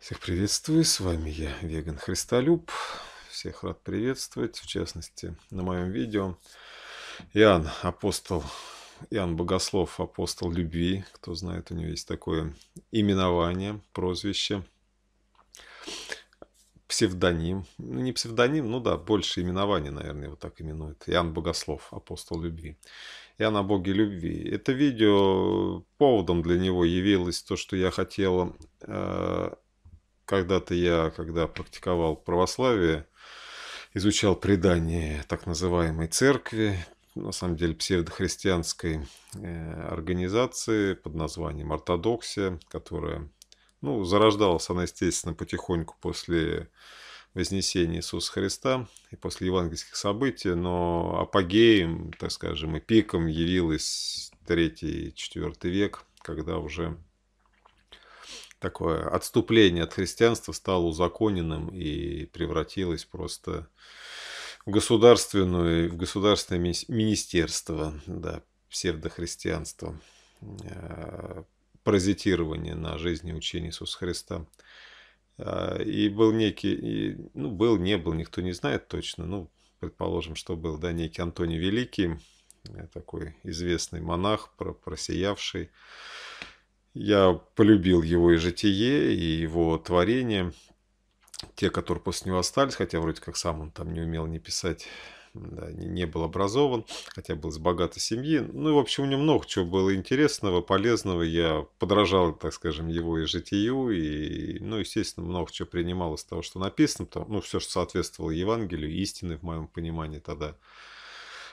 Всех приветствую, с вами я, Веган Христолюб. Всех рад приветствовать, в частности, на моем видео. Иоанн, апостол, Иоанн Богослов, апостол любви. Кто знает, у него есть такое именование, прозвище, псевдоним. Ну, не псевдоним, ну да, больше именование, наверное, его так именуют. Иоанн Богослов, апостол любви. Иоанн о Боге любви. Это видео поводом для него явилось то, что я хотел э когда-то я, когда практиковал православие, изучал предание так называемой церкви, на самом деле псевдохристианской э, организации под названием «Ортодоксия», которая ну, зарождалась она, естественно, потихоньку после Вознесения Иисуса Христа и после евангельских событий, но апогеем, так скажем, и пиком явилось 3-4 век, когда уже такое отступление от христианства стало узаконенным и превратилось просто в государственное, в государственное министерство, да, псевдохристианство, э, паразитирование на жизни учения Иисуса Христа. А, и был некий, ну, был, не был, никто не знает точно, ну, предположим, что был, да, некий Антоний Великий, э, такой известный монах, просиявший, я полюбил его и житие, и его творение, те, которые после него остались, хотя вроде как сам он там не умел ни писать, да, не, был образован, хотя был из богатой семьи. Ну и, в общем, у него много чего было интересного, полезного. Я подражал, так скажем, его и житию, и, ну, естественно, много чего принимал из того, что написано, потому, ну, все, что соответствовало Евангелию, истины, в моем понимании тогда.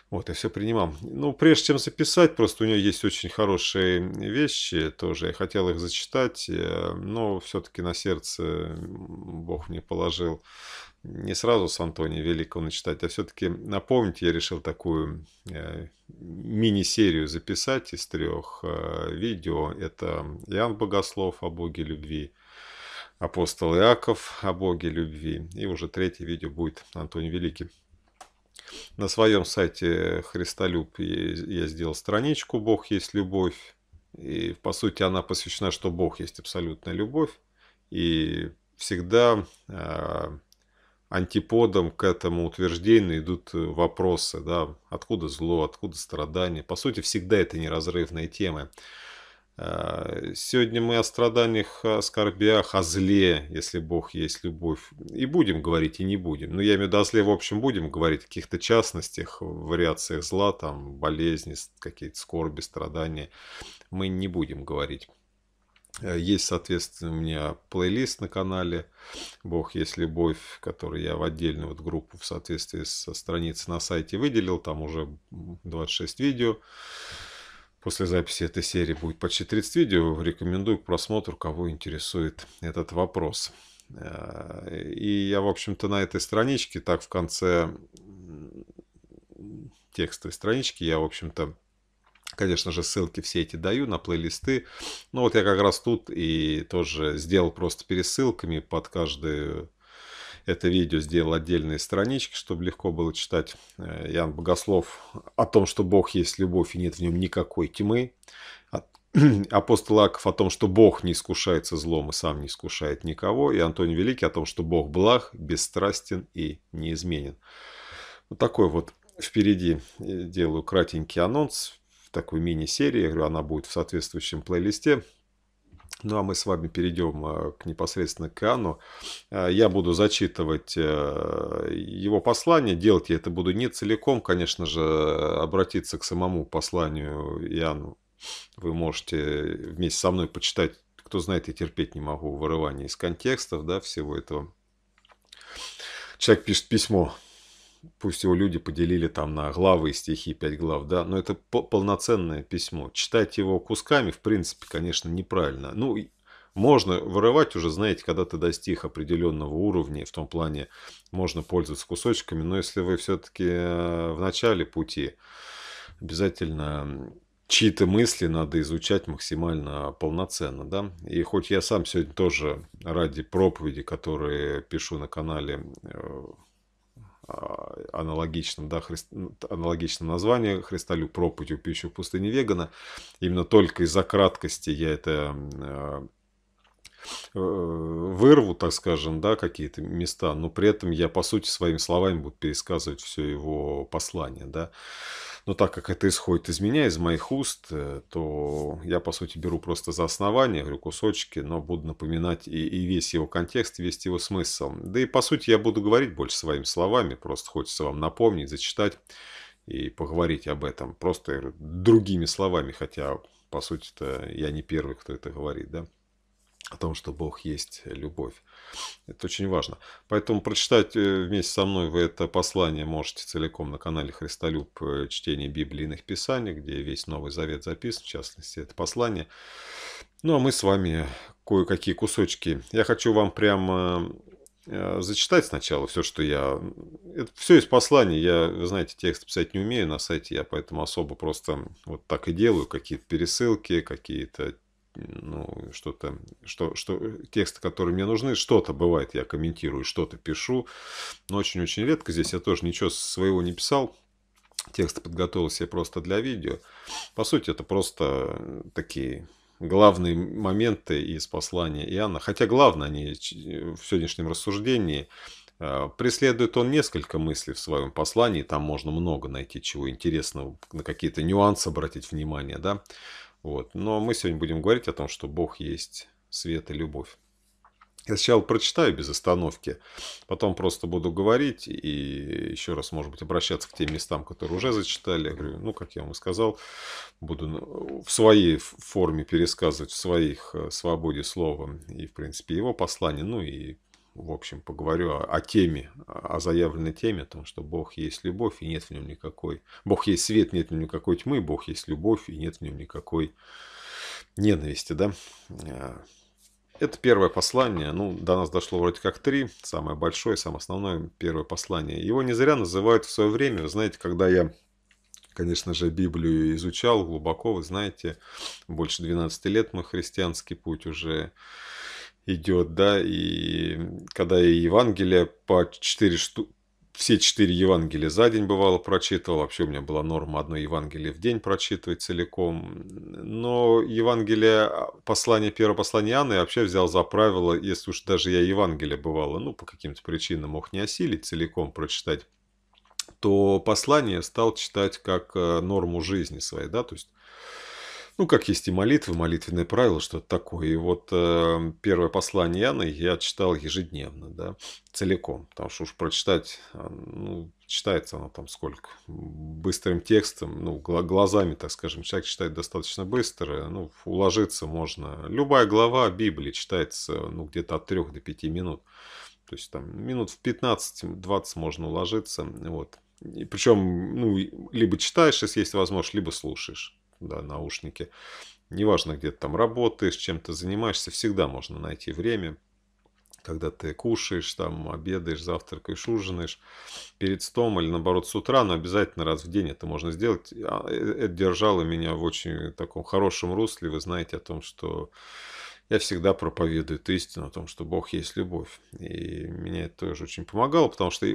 Вот, я все принимал. Ну, прежде чем записать, просто у нее есть очень хорошие вещи тоже. Я хотел их зачитать, э, но все-таки на сердце Бог мне положил не сразу с Антонием Великого начитать, а все-таки напомнить, я решил такую э, мини-серию записать из трех э, видео. Это Иоанн Богослов о Боге любви, апостол Иаков о Боге любви, и уже третье видео будет Антоний Великий. На своем сайте Христолюб я сделал страничку «Бог есть любовь». И, по сути, она посвящена, что Бог есть абсолютная любовь. И всегда а, антиподом к этому утверждению идут вопросы, да, откуда зло, откуда страдания. По сути, всегда это неразрывные темы. Э, сегодня мы о страданиях, о скорбях, о зле, если Бог есть любовь. И будем говорить, и не будем. Но ну, я имею в виду о зле, в общем, будем говорить. О каких-то частностях, вариациях зла, там, болезни, какие-то скорби, страдания. Мы не будем говорить. Э, есть, соответственно, у меня плейлист на канале «Бог есть любовь», который я в отдельную вот группу в соответствии со страницей на сайте выделил. Там уже 26 видео. После записи этой серии будет почти 30 видео. Рекомендую к просмотру, кого интересует этот вопрос. Э, и я, в общем-то, на этой страничке, так в конце текстовой странички, я, в общем-то, Конечно же, ссылки все эти даю на плейлисты. Но ну, вот я как раз тут и тоже сделал просто пересылками под каждую это видео сделал отдельные странички, чтобы легко было читать. Ян э, Богослов о том, что Бог есть любовь и нет в нем никакой тьмы. Апостол Аков о том, что Бог не искушается злом и сам не искушает никого. И Антоний Великий о том, что Бог благ, бесстрастен и неизменен. Вот такой вот впереди э, делаю кратенький анонс в такой мини-серии. Я говорю, она будет в соответствующем плейлисте. Ну а мы с вами перейдем а, к, непосредственно к Иоанну. А, я буду зачитывать э, его послание. Делать я это буду не целиком, конечно же, обратиться к самому посланию Иоанну. Вы можете вместе со мной почитать, кто знает, я терпеть не могу вырывание из контекстов да, всего этого. Человек пишет письмо пусть его люди поделили там на главы и стихи, пять глав, да, но это полноценное письмо. Читать его кусками, в принципе, конечно, неправильно. Ну, можно вырывать уже, знаете, когда ты достиг определенного уровня, в том плане можно пользоваться кусочками, но если вы все-таки э, в начале пути, обязательно чьи-то мысли надо изучать максимально полноценно, да. И хоть я сам сегодня тоже ради проповеди, которые пишу на канале, э, а, аналогичном, да, христ... Ну, аналогичном названии «Христолюб. Проповедь у пищу в пустыне вегана». Именно только из-за краткости я это э, э, вырву, так скажем, да, какие-то места, но при этом я, по сути, своими словами буду пересказывать все его послание, да. Но так как это исходит из меня, из моих уст, э, то я, по сути, беру просто за основание, говорю, кусочки, но буду напоминать и, и весь его контекст, весь его смысл. Да и, по сути, я буду говорить больше своими словами, просто хочется вам напомнить, зачитать и поговорить об этом. Просто другими словами, хотя, по сути-то, я не первый, кто это говорит, да о том, что Бог есть любовь. Это очень важно. Поэтому прочитать э, вместе со мной вы это послание можете целиком на канале Христолюб э, чтение Библии писаний, где весь Новый Завет записан, в частности, это послание. Ну, а мы с вами кое-какие кусочки. Я хочу вам прямо э, зачитать сначала все, что я... Это все из послания. Я, вы знаете, текст писать не умею на сайте, я поэтому особо просто вот так и делаю. Какие-то пересылки, какие-то ну, что-то, что, что, э, тексты, которые мне нужны, что-то бывает, я комментирую, что-то пишу, но очень-очень редко здесь я тоже ничего своего не писал, текст подготовил себе просто для видео. По сути, это просто э, такие главные моменты из послания Иоанна, хотя главное они э, в сегодняшнем рассуждении, Преследует он несколько мыслей в своем послании, там можно много найти чего интересного, на какие-то нюансы обратить внимание, да. Вот. Но мы сегодня будем говорить о том, что Бог есть свет и любовь. Я сначала прочитаю без остановки, потом просто буду говорить и еще раз, может быть, обращаться к тем местам, которые уже зачитали. Я говорю, ну, как я вам и сказал, буду в своей форме пересказывать, в своих э, свободе слова и, в принципе, его послание, ну и в общем, поговорю о, о теме, о заявленной теме, о том, что Бог есть любовь и нет в нем никакой... Бог есть свет, нет в нем никакой тьмы, Бог есть любовь и нет в нем никакой ненависти, да? Э, это первое послание, ну, до нас дошло вроде как три, самое большое, самое основное первое послание. Его не зря называют в свое время, вы знаете, когда я конечно же, Библию изучал глубоко, вы знаете, больше 12 лет мой христианский путь уже идет, да, и когда я Евангелие по 4 шту все четыре Евангелия за день бывало прочитывал. Вообще у меня была норма одно Евангелие в день прочитывать целиком. Но Евангелие, а, послание, первое послание Анны я вообще взял за правило, если уж даже я Евангелие бывало, ну, по каким-то причинам мог не осилить целиком прочитать, то послание стал читать как э, норму жизни своей, да, то есть ну, как есть и молитвы, молитвенное правило, что-то такое. И вот э, первое послание Яны я читал ежедневно, да, целиком. Потому что уж прочитать, ну, читается оно там сколько? Быстрым текстом, ну, глазами, так скажем, человек читает достаточно быстро. Ну, уложиться можно. Любая глава Библии читается, ну, где-то от 3 до 5 минут. То есть там минут в 15-20 можно уложиться. Вот. И причем, ну, либо читаешь, если есть возможность, либо слушаешь да, наушники. Неважно, где ты там работаешь, чем ты занимаешься, всегда можно найти время, когда ты кушаешь, там, обедаешь, завтракаешь, ужинаешь, перед сном или, наоборот, с утра, но обязательно раз в день это можно сделать. А, э, это держало меня в очень таком хорошем русле. Вы знаете о том, что я всегда проповедую эту истину о том, что Бог есть любовь. И меня это тоже очень помогало, потому что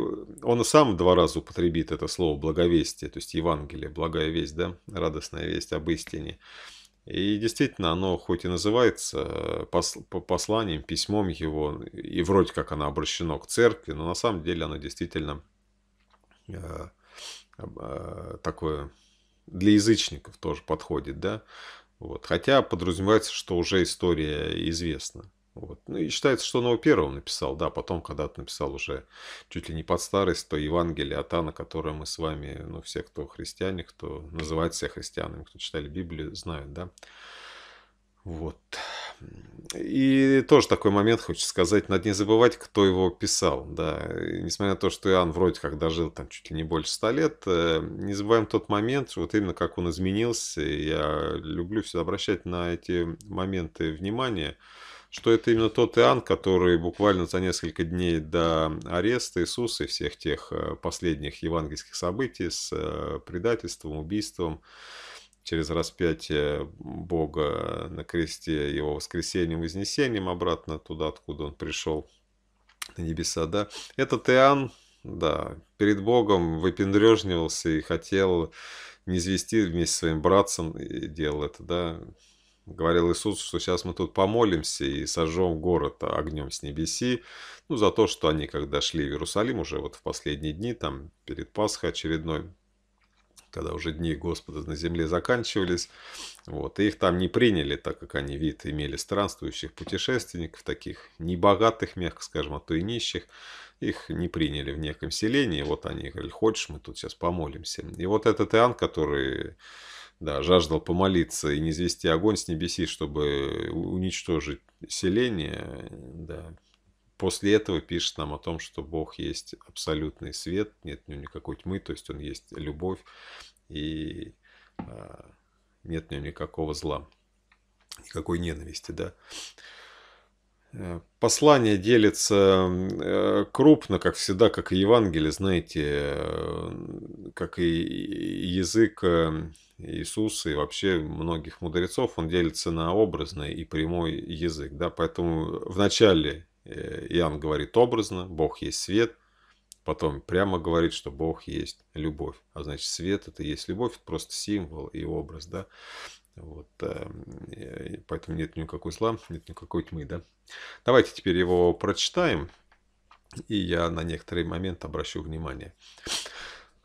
он и сам два раза употребит это слово «благовестие», то есть Евангелие, благая весть, да, радостная весть об истине. И действительно, оно хоть и называется э, посланием, письмом его, и вроде как оно обращено к церкви, но на самом деле оно действительно э, э, такое для язычников тоже подходит, да. Вот. Хотя подразумевается, что уже история известна. Вот. Ну и считается, что он его первым написал, да, потом когда-то написал уже чуть ли не под старость, то Евангелие от Анна, которое мы с вами, ну все, кто христиане, кто называет себя христианами, кто читали Библию, знают, да. Вот. И тоже такой момент, хочу сказать, надо не забывать, кто его писал, да. несмотря на то, что Иоанн вроде как дожил там чуть ли не больше ста лет, э, не забываем тот момент, вот именно как он изменился. Я люблю всегда обращать на эти моменты внимание, что это именно тот Иоанн, который буквально за несколько дней до ареста Иисуса и всех тех э, последних евангельских событий с э, предательством, убийством, через распятие Бога на кресте, его воскресением, вознесением обратно туда, откуда он пришел, на небеса, да. Этот Иоанн, да, перед Богом выпендрежнивался и хотел не извести вместе с своим братцем, и делал это, да. Говорил Иисус, что сейчас мы тут помолимся и сожжем город огнем с небеси. Ну, за то, что они, когда шли в Иерусалим уже вот в последние дни, там перед Пасхой очередной, когда уже дни Господа на земле заканчивались. Вот, и их там не приняли, так как они вид имели странствующих путешественников, таких небогатых, мягко скажем, а то и нищих. Их не приняли в неком селении. Вот они говорили, хочешь, мы тут сейчас помолимся. И вот этот Иоанн, который да, жаждал помолиться и не звести огонь с небеси, чтобы уничтожить селение, да, после этого пишет нам о том, что Бог есть абсолютный свет, нет в нем никакой тьмы, то есть Он есть любовь и а, нет в нем никакого зла, никакой ненависти, да. Э, послание делится э, крупно, как всегда, как и Евангелие, знаете, э, как и язык Иисуса и вообще многих мудрецов, он делится на образный и прямой язык, да, поэтому в начале Э, Иоанн говорит образно, Бог есть свет, потом прямо говорит, что Бог есть любовь. А значит, свет это есть любовь, это просто символ и образ, да. Вот, эм, э, поэтому нет никакой зла, нет никакой тьмы, да. Давайте теперь его прочитаем, и я на некоторые моменты обращу внимание.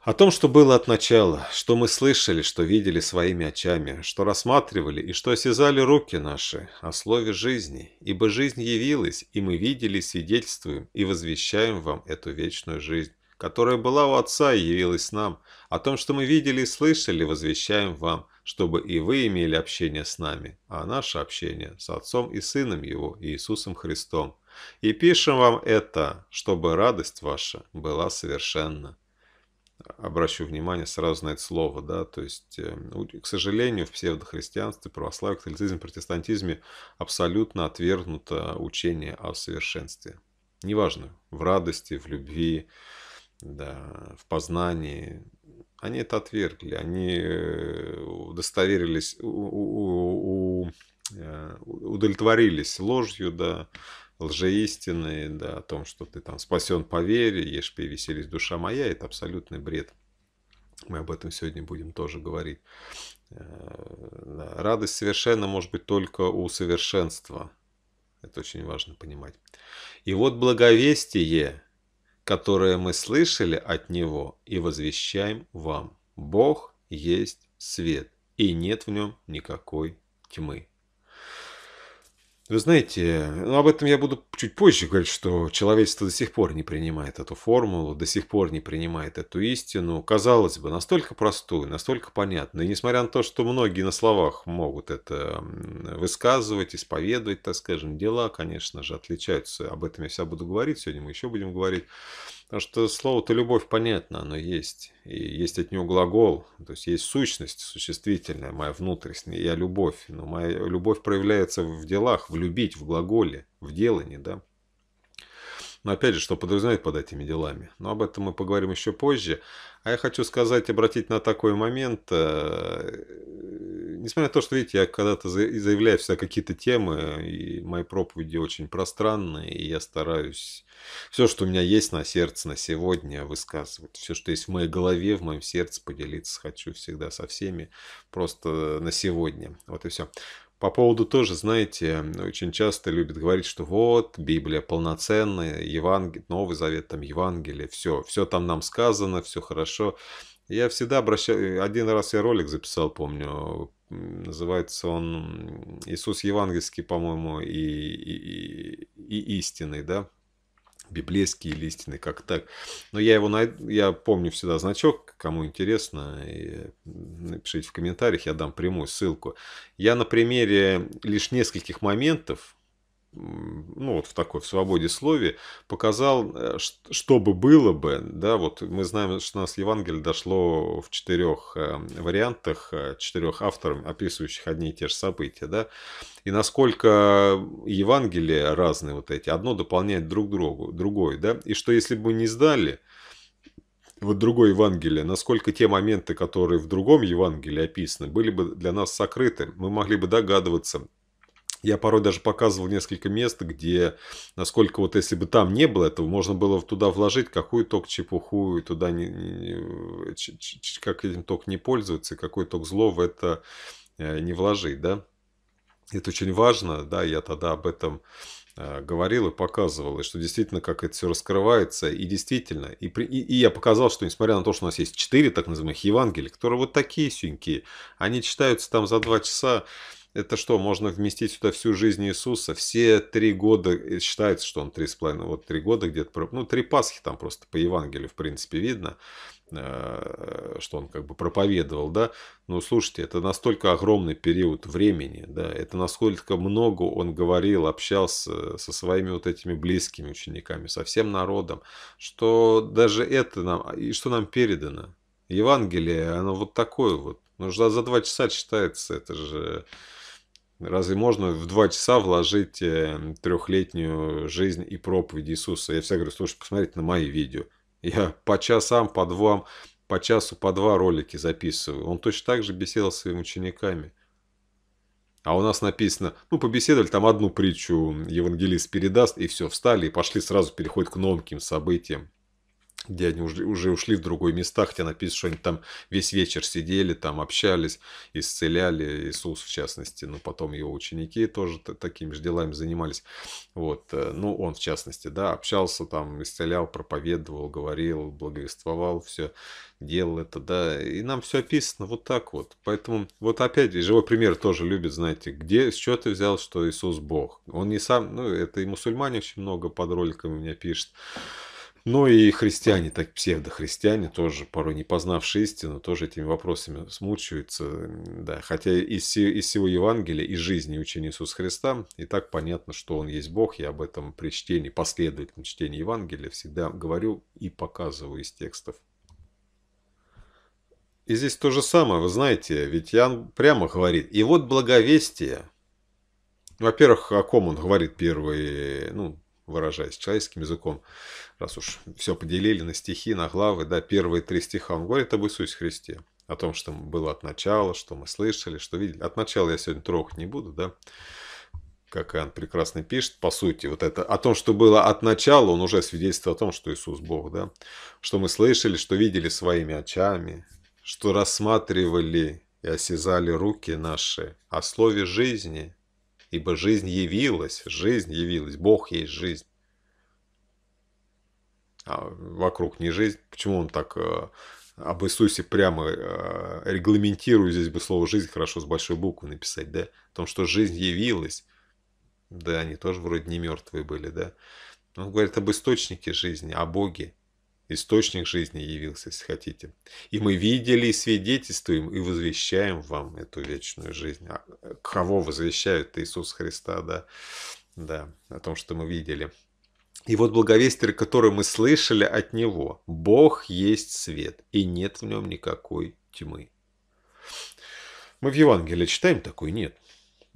О том, что было от начала, что мы слышали, что видели своими очами, что рассматривали и что осязали руки наши, о слове жизни, ибо жизнь явилась, и мы видели, свидетельствуем и возвещаем вам эту вечную жизнь, которая была у Отца и явилась нам, о том, что мы видели и слышали, возвещаем вам, чтобы и вы имели общение с нами, а наше общение с Отцом и Сыном Его, Иисусом Христом. И пишем вам это, чтобы радость ваша была совершенна обращу внимание сразу на это слово, да, то есть, э, к сожалению, в псевдохристианстве, православии, католицизме, протестантизме абсолютно отвергнуто учение о совершенстве. Неважно, в радости, в любви, да, в познании. Они это отвергли, они э, удостоверились, э, удовлетворились ложью, да, лжеистины, да, о том, что ты там спасен по вере, ешь, пей, веселись, душа моя, это абсолютный бред. Мы об этом сегодня будем тоже говорить. Э, радость совершенно может быть только у совершенства. Это очень важно понимать. И вот благовестие, которое мы слышали от Него и возвещаем вам. Бог есть свет, и нет в нем никакой тьмы. Вы знаете, ну, об этом я буду чуть позже говорить, что человечество до сих пор не принимает эту формулу, до сих пор не принимает эту истину. Казалось бы, настолько простую, настолько понятную. И несмотря на то, что многие на словах могут это высказывать, исповедовать, так скажем, дела, конечно же, отличаются. Об этом я вся буду говорить. Сегодня мы еще будем говорить. Потому что слово-то «любовь» понятно, оно есть. И есть от него глагол, то есть есть сущность существительная, моя внутренность, я любовь. Но моя любовь проявляется в делах, в любить, в глаголе, в делании, да. Но опять же, что подразумевает под этими делами. Но об этом мы поговорим еще позже. А я хочу сказать, обратить на такой момент, э, несмотря на то, что, видите, я когда-то заявляю всегда какие-то темы, и мои проповеди очень пространные, и я стараюсь все, что у меня есть на сердце на сегодня, высказывать. Все, что есть в моей голове, в моем сердце, поделиться хочу всегда со всеми, просто на сегодня. Вот и все. По поводу тоже, знаете, очень часто любят говорить, что вот, Библия полноценная, Евангелие, Новый Завет, там Евангелие, все, все там нам сказано, все хорошо. Я всегда обращаю, один раз я ролик записал, помню, называется он Иисус Евангельский, по-моему, и, и, и истинный, да, библейский или истинный, как так. Но я его найду, я помню всегда значок, кому интересно, напишите в комментариях, я дам прямую ссылку. Я на примере лишь нескольких моментов, ну вот в такой, в свободе слове, показал, э, что бы было бы, да, вот мы знаем, что у нас Евангелие дошло в четырех э, вариантах, э, четырех авторов, описывающих одни и те же события, да, и насколько Евангелие разные вот эти, одно дополняет друг другу, другое, да, и что если бы мы не сдали, вот другое Евангелие, насколько те моменты, которые в другом Евангелии описаны, были бы для нас сокрыты, мы могли бы догадываться, я порой даже показывал несколько мест, где, насколько вот если бы там не было этого, можно было туда вложить какую ток чепуху, и туда не, не, э, ч, ч, как этим ток не пользоваться, и какой ток зло в это э, не вложить, да. Это очень важно, да, я тогда об этом э, говорил и показывал, и что действительно, как это все раскрывается, и действительно, и, при, и, и я показал, что несмотря на то, что у нас есть четыре так называемых Евангелия, которые вот такие сюнькие, они читаются там за два часа, это что, можно вместить сюда всю жизнь Иисуса? Все три года, считается, что он три с половиной, вот три года где-то, ну, три Пасхи там просто по Евангелию, в принципе, видно, э, что он как бы проповедовал, да. но слушайте, это настолько огромный период времени, да, это насколько много он говорил, общался со своими вот этими близкими учениками, со всем народом, что даже это нам, а, и что нам передано. Евангелие, оно вот такое вот. Ну, за два часа читается, это же Разве можно в два часа вложить эм, трехлетнюю жизнь и проповедь Иисуса? Я всегда говорю, слушай, посмотрите на мои видео. Я по часам, по двам, по часу, по два ролики записываю. Он точно так же беседовал с своими учениками. А у нас написано, ну, побеседовали, там одну притчу евангелист передаст, и все, встали и пошли сразу переходят к новым каким событиям где они уже, уже ушли в другой местах, где написано, что они там весь вечер сидели, там общались, исцеляли, Иисус в частности, но ну, потом его ученики тоже такими же делами занимались, вот, э, ну, он в частности, да, общался там, исцелял, проповедовал, говорил, благовествовал, все, делал это, да, и нам все описано вот так вот, поэтому, вот опять, живой пример тоже любит, знаете, где, с чего ты взял, что Иисус Бог, он не сам, ну, это и мусульмане очень много под роликами меня пишет, но ну, и христиане, так псевдохристиане, тоже порой не познавшие истину, тоже этими вопросами смучаются. Да. Хотя из, из всего Евангелия, из жизни учения Иисуса Христа, и так понятно, что Он есть Бог. Я об этом при чтении, последовательном чтении Евангелия всегда говорю и показываю из текстов. И здесь то же самое, вы знаете, ведь Иоанн прямо говорит, и вот благовестие, во-первых, о ком он говорит первый, ну, выражаясь человеческим языком, раз уж все поделили на стихи, на главы, да, первые три стиха, он говорит об Иисусе Христе, о том, что было от начала, что мы слышали, что видели. От начала я сегодня трогать не буду, да, как Иоанн прекрасно пишет, по сути, вот это о том, что было от начала, он уже свидетельствует о том, что Иисус Бог, да, что мы слышали, что видели своими очами, что рассматривали и осязали руки наши о слове жизни, ибо жизнь явилась, жизнь явилась, Бог есть жизнь а вокруг не жизнь. Почему он так э, об Иисусе прямо э, регламентирую, здесь бы слово «жизнь» хорошо с большой буквы написать, да? О том, что жизнь явилась. Да, они тоже вроде не мертвые были, да? Он ну, говорит об источнике жизни, о Боге. Источник жизни явился, если хотите. И мы видели и свидетельствуем, и возвещаем вам эту вечную жизнь. А э, кого возвещают? Иисус Христа, да? Да, о том, что мы видели. И вот благовестие, которое мы слышали от него, Бог есть свет, и нет в нем никакой тьмы. Мы в Евангелии читаем такой, нет.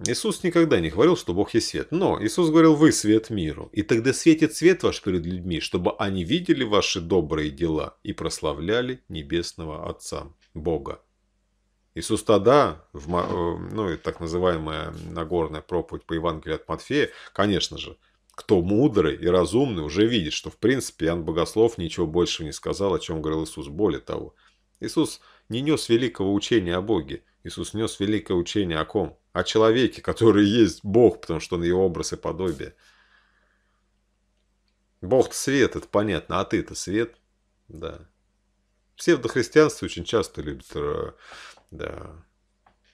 Иисус никогда не говорил, что Бог есть свет, но Иисус говорил, вы свет миру, и тогда светит свет ваш перед людьми, чтобы они видели ваши добрые дела и прославляли Небесного Отца, Бога. Иисус тогда, в, э, ну и так называемая Нагорная проповедь по Евангелию от Матфея, конечно же, кто мудрый и разумный, уже видит, что в принципе Иоанн Богослов ничего больше не сказал, о чем говорил Иисус. Более того, Иисус не нес великого учения о Боге. Иисус нес великое учение о ком? О человеке, который есть Бог, потому что он его образ и подобие. Бог-то свет, это понятно, а ты-то свет. Да. Все Псевдохристианство очень часто любят э, да,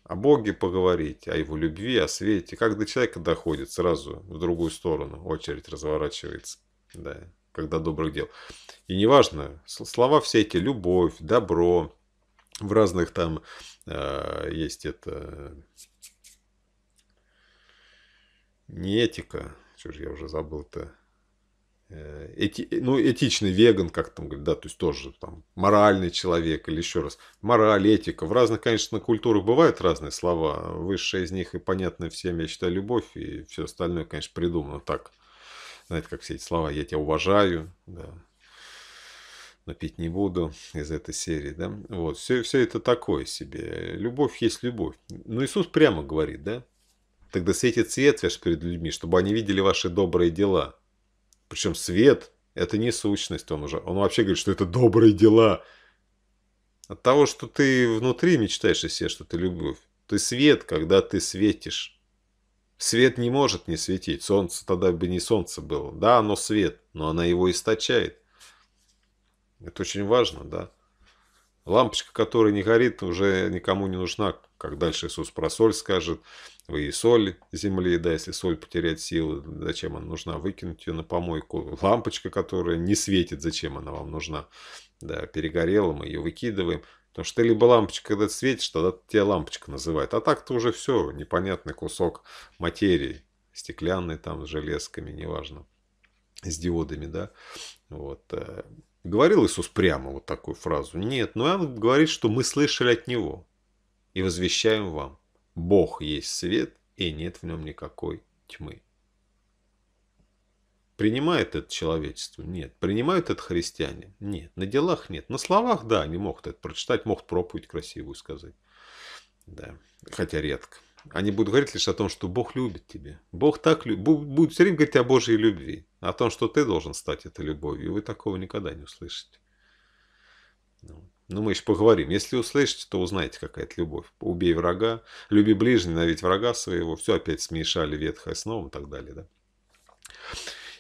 о Боге поговорить, о его любви, о свете. Как до человека доходит, сразу в другую сторону очередь разворачивается. Да, когда добрых дел. И неважно, слова все эти, любовь, добро, в разных там э, есть это не этика, что же я уже забыл-то, Э, эти, э, ну, этичный веган, как там говорят, да, то есть тоже там моральный человек или еще раз. Мораль, этика. В разных, конечно, культурах бывают разные слова. Высшая из них и понятная всем, я считаю, любовь. И все остальное, конечно, придумано так. Знаете, как все эти слова «я тебя уважаю», да. но пить не буду из этой серии, да. Вот, все, все это такое себе. Любовь есть любовь. Но ну, Иисус прямо говорит, да. Тогда светит свет ваш перед людьми, чтобы они видели ваши добрые дела – причем свет – это не сущность, он уже, он вообще говорит, что это добрые дела. От того, что ты внутри мечтаешь и все, что ты любовь. Ты свет, когда ты светишь. Свет не может не светить. Солнце тогда бы не солнце было. Да, оно свет, но она его источает. Это очень важно, да. Лампочка, которая не горит, уже никому не нужна, как дальше Иисус Просоль скажет. Вы и соль земли, да, если соль потеряет силы, зачем она нужна, выкинуть ее на помойку. Лампочка, которая не светит, зачем она вам нужна, да, перегорела, мы ее выкидываем. Потому что либо лампочка, когда ты светишь, тогда тебя лампочка называет. А так-то уже все, непонятный кусок материи, стеклянный там, с железками, неважно, с диодами, да. Вот. Э, говорил Иисус прямо вот такую фразу? Нет, но он говорит, что мы слышали от Него и возвещаем вам. Бог есть свет, и нет в нем никакой тьмы. Принимает это человечество? Нет. Принимают это христиане? Нет. На делах нет. На словах, да, они могут это прочитать, могут проповедь красивую сказать. Да. Хотя редко. Они будут говорить лишь о том, что Бог любит тебя. Бог так любит. Будут все время говорить о Божьей любви. О том, что ты должен стать этой любовью. И вы такого никогда не услышите. Ну вот. Ну, мы еще поговорим. Если услышите, то узнаете, какая это любовь. Убей врага, люби ближнего, ненавидь врага своего. Все опять смешали ветхое с новым и так далее, да.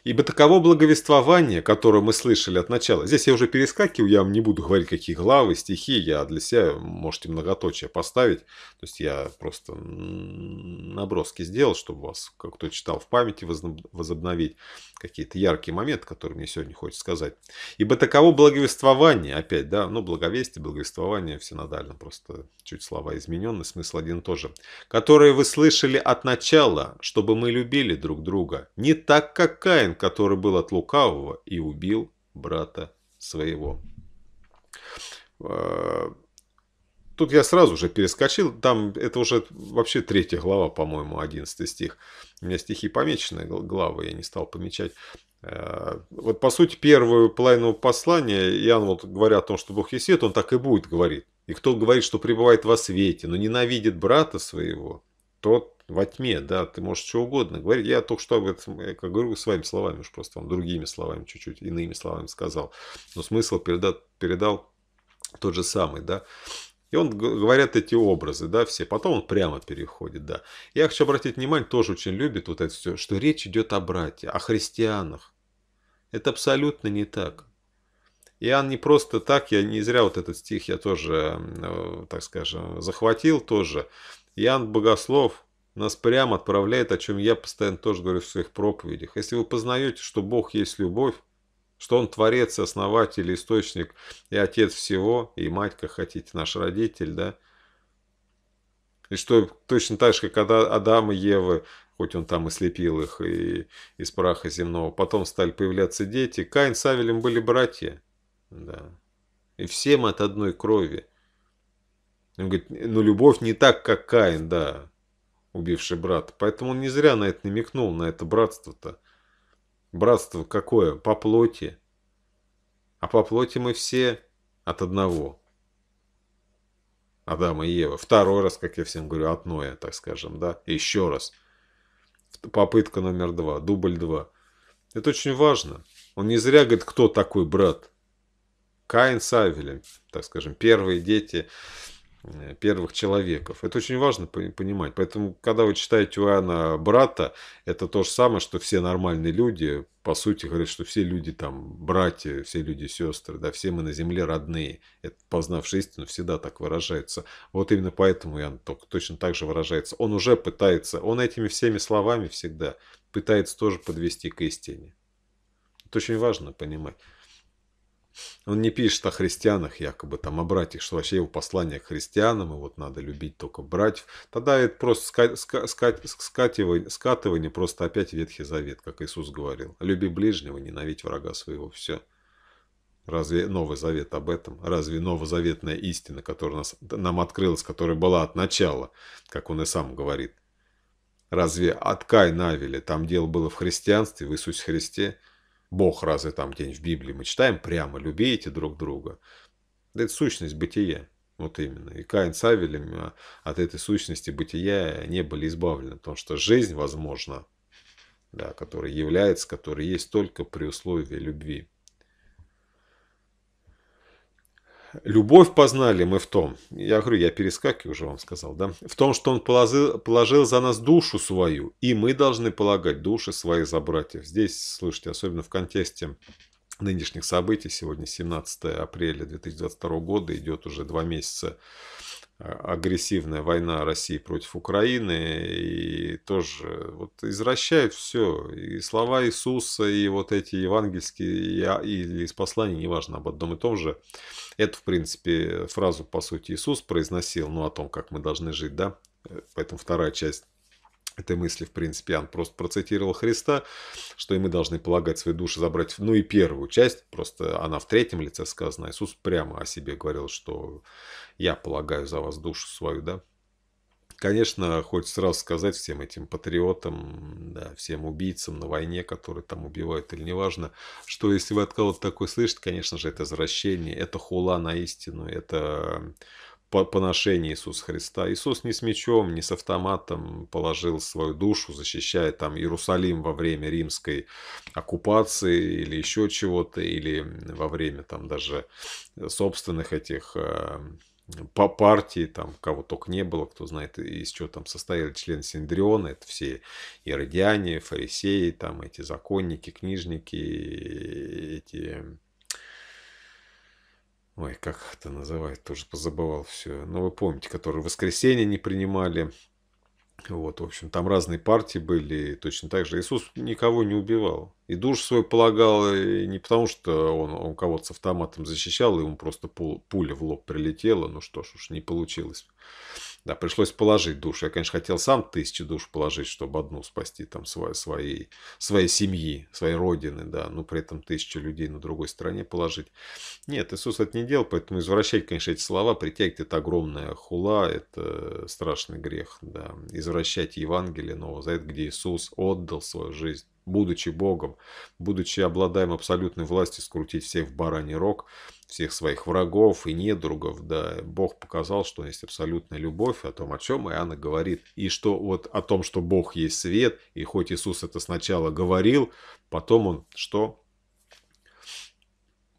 Ибо таково благовествование, которое мы слышали от начала. Здесь я уже перескакиваю, я вам не буду говорить, какие главы, стихи. Я для себя, можете многоточие поставить. То есть я просто наброски сделал, чтобы вас, как кто читал, в памяти возобновить какие-то яркие моменты, которые мне сегодня хочется сказать. Ибо таково благовествование, опять, да, ну, благовестие, благовествование, все надально, просто чуть слова изменены, смысл один и тот же. Которые вы слышали от начала, чтобы мы любили друг друга. Не так, как Каин, который был от лукавого и убил брата своего. А, тут я сразу же перескочил, там это уже вообще третья глава, по-моему, 11 стих. У меня стихи помечены, главы я не стал помечать. А, вот по сути первую половину послания Иоанн вот говоря о том, что Бог есть свет, он так и будет говорить. И кто говорит, что пребывает во свете, но ненавидит брата своего, тот во тьме, да, ты можешь что угодно говорить. Я только что об этом, э, как говорю, своими словами уж просто вам другими словами, чуть-чуть иными словами сказал. Но смысл передал, передал тот же самый, да. И он говорят эти образы, да, все. Потом он прямо переходит, да. Я хочу обратить внимание, тоже очень любит вот это все, что речь идет о брате, о христианах. Это абсолютно не так. Иоанн не просто так, я не зря вот этот стих я тоже, э, так скажем, захватил тоже. Иоанн Богослов, нас прямо отправляет, о чем я постоянно тоже говорю в своих проповедях. Если вы познаете, что Бог есть любовь, что Он творец, основатель, источник и отец всего, и мать, как хотите, наш родитель, да, и что точно так же, как Адам и Ева, хоть он там и слепил их и, из праха земного, потом стали появляться дети. Каин с Авелем были братья. Да. И всем от одной крови. Он говорит, ну любовь не так, как Каин, да убивший брата. Поэтому он не зря на это намекнул, на это братство-то. Братство какое? По плоти. А по плоти мы все от одного. Адама и Ева. Второй раз, как я всем говорю, от Ноя, так скажем, да? Еще раз. Попытка номер два, дубль два. Это очень важно. Он не зря говорит, кто такой брат. Каин с Авелем, так скажем, первые дети Э, первых человеков. Это очень важно понимать. Поэтому, когда вы читаете у Иоанна брата, это то же самое, что все нормальные люди, по сути, говорят, что все люди там братья, все люди сестры, да, все мы на земле родные. Это, познавший истину, всегда так выражается. Вот именно поэтому Иоанн точно так же выражается. Он уже пытается, он этими всеми словами всегда пытается тоже подвести к истине. Это очень важно понимать. Он не пишет о христианах, якобы там о братьях, что вообще его послание к христианам, и вот надо любить только братьев. Тогда это просто скать, скать, скатывание, скатывание, просто опять Ветхий Завет, как Иисус говорил. Люби ближнего, ненавидь врага своего, все. Разве Новый Завет об этом? Разве новозаветная истина, которая нас, нам открылась, которая была от начала, как он и сам говорит? Разве от Каина Авеля там дело было в христианстве, в Иисусе Христе? Бог разве там где в Библии мы читаем прямо «любите друг друга». Это сущность бытия. Вот именно. И Каин с Авелем а, от этой сущности бытия не были избавлены, потому что жизнь возможна, да, которая является, которая есть только при условии любви. Любовь познали мы в том, я говорю, я перескакиваю уже вам сказал, да, в том, что он положил, положил за нас душу свою, и мы должны полагать души своих за братьев. Здесь, слушайте, особенно в контексте нынешних событий, сегодня 17 апреля 2022 года, идет уже два месяца а, агрессивная война России против Украины, и тоже вот извращают все, и слова Иисуса, и вот эти евангельские, и, а, или из посланий, неважно, об одном и том же, это, в принципе, фразу, по сути, Иисус произносил, ну, о том, как мы должны жить, да? Э, поэтому вторая часть этой мысли, в принципе, он просто процитировал Христа, что и мы должны полагать свои души забрать, ну и первую часть, просто она в третьем лице сказана, Иисус прямо о себе говорил, что я полагаю за вас душу свою, да, Конечно, хочется сразу сказать всем этим патриотам, да, всем убийцам на войне, которые там убивают или неважно, что если вы от кого-то такое слышите, конечно же, это извращение, это хула на истину, это по поношение Иисуса Христа. Иисус не с мечом, не с автоматом положил свою душу, защищая там Иерусалим во время римской оккупации или еще чего-то, или во время там даже собственных этих э, по партии, там кого только не было, кто знает, из чего там состояли члены Синдриона, это все иродиане, фарисеи, там эти законники, книжники, эти... Ой, как это называют, тоже позабывал все. Но ну, вы помните, которые воскресенье не принимали, вот, в общем, там разные партии были, точно так же. Иисус никого не убивал. И душ свой полагал не потому, что он, он кого-то с автоматом защищал, ему просто пуля в лоб прилетела. Ну что ж, уж не получилось. Да, пришлось положить душу. Я, конечно, хотел сам тысячи душ положить, чтобы одну спасти там свою, своей, своей семьи, своей родины, да, но при этом тысячу людей на другой стороне положить. Нет, Иисус это не делал, поэтому извращать, конечно, эти слова, притягивать это огромная хула, это страшный грех, да. Извращать Евангелие Нового это, где Иисус отдал свою жизнь будучи Богом, будучи обладаем абсолютной властью скрутить всех в бараний рог – всех своих врагов и недругов, да, Бог показал, что есть абсолютная любовь, о том, о чем Иоанна говорит, и что вот о том, что Бог есть свет, и хоть Иисус это сначала говорил, потом он что?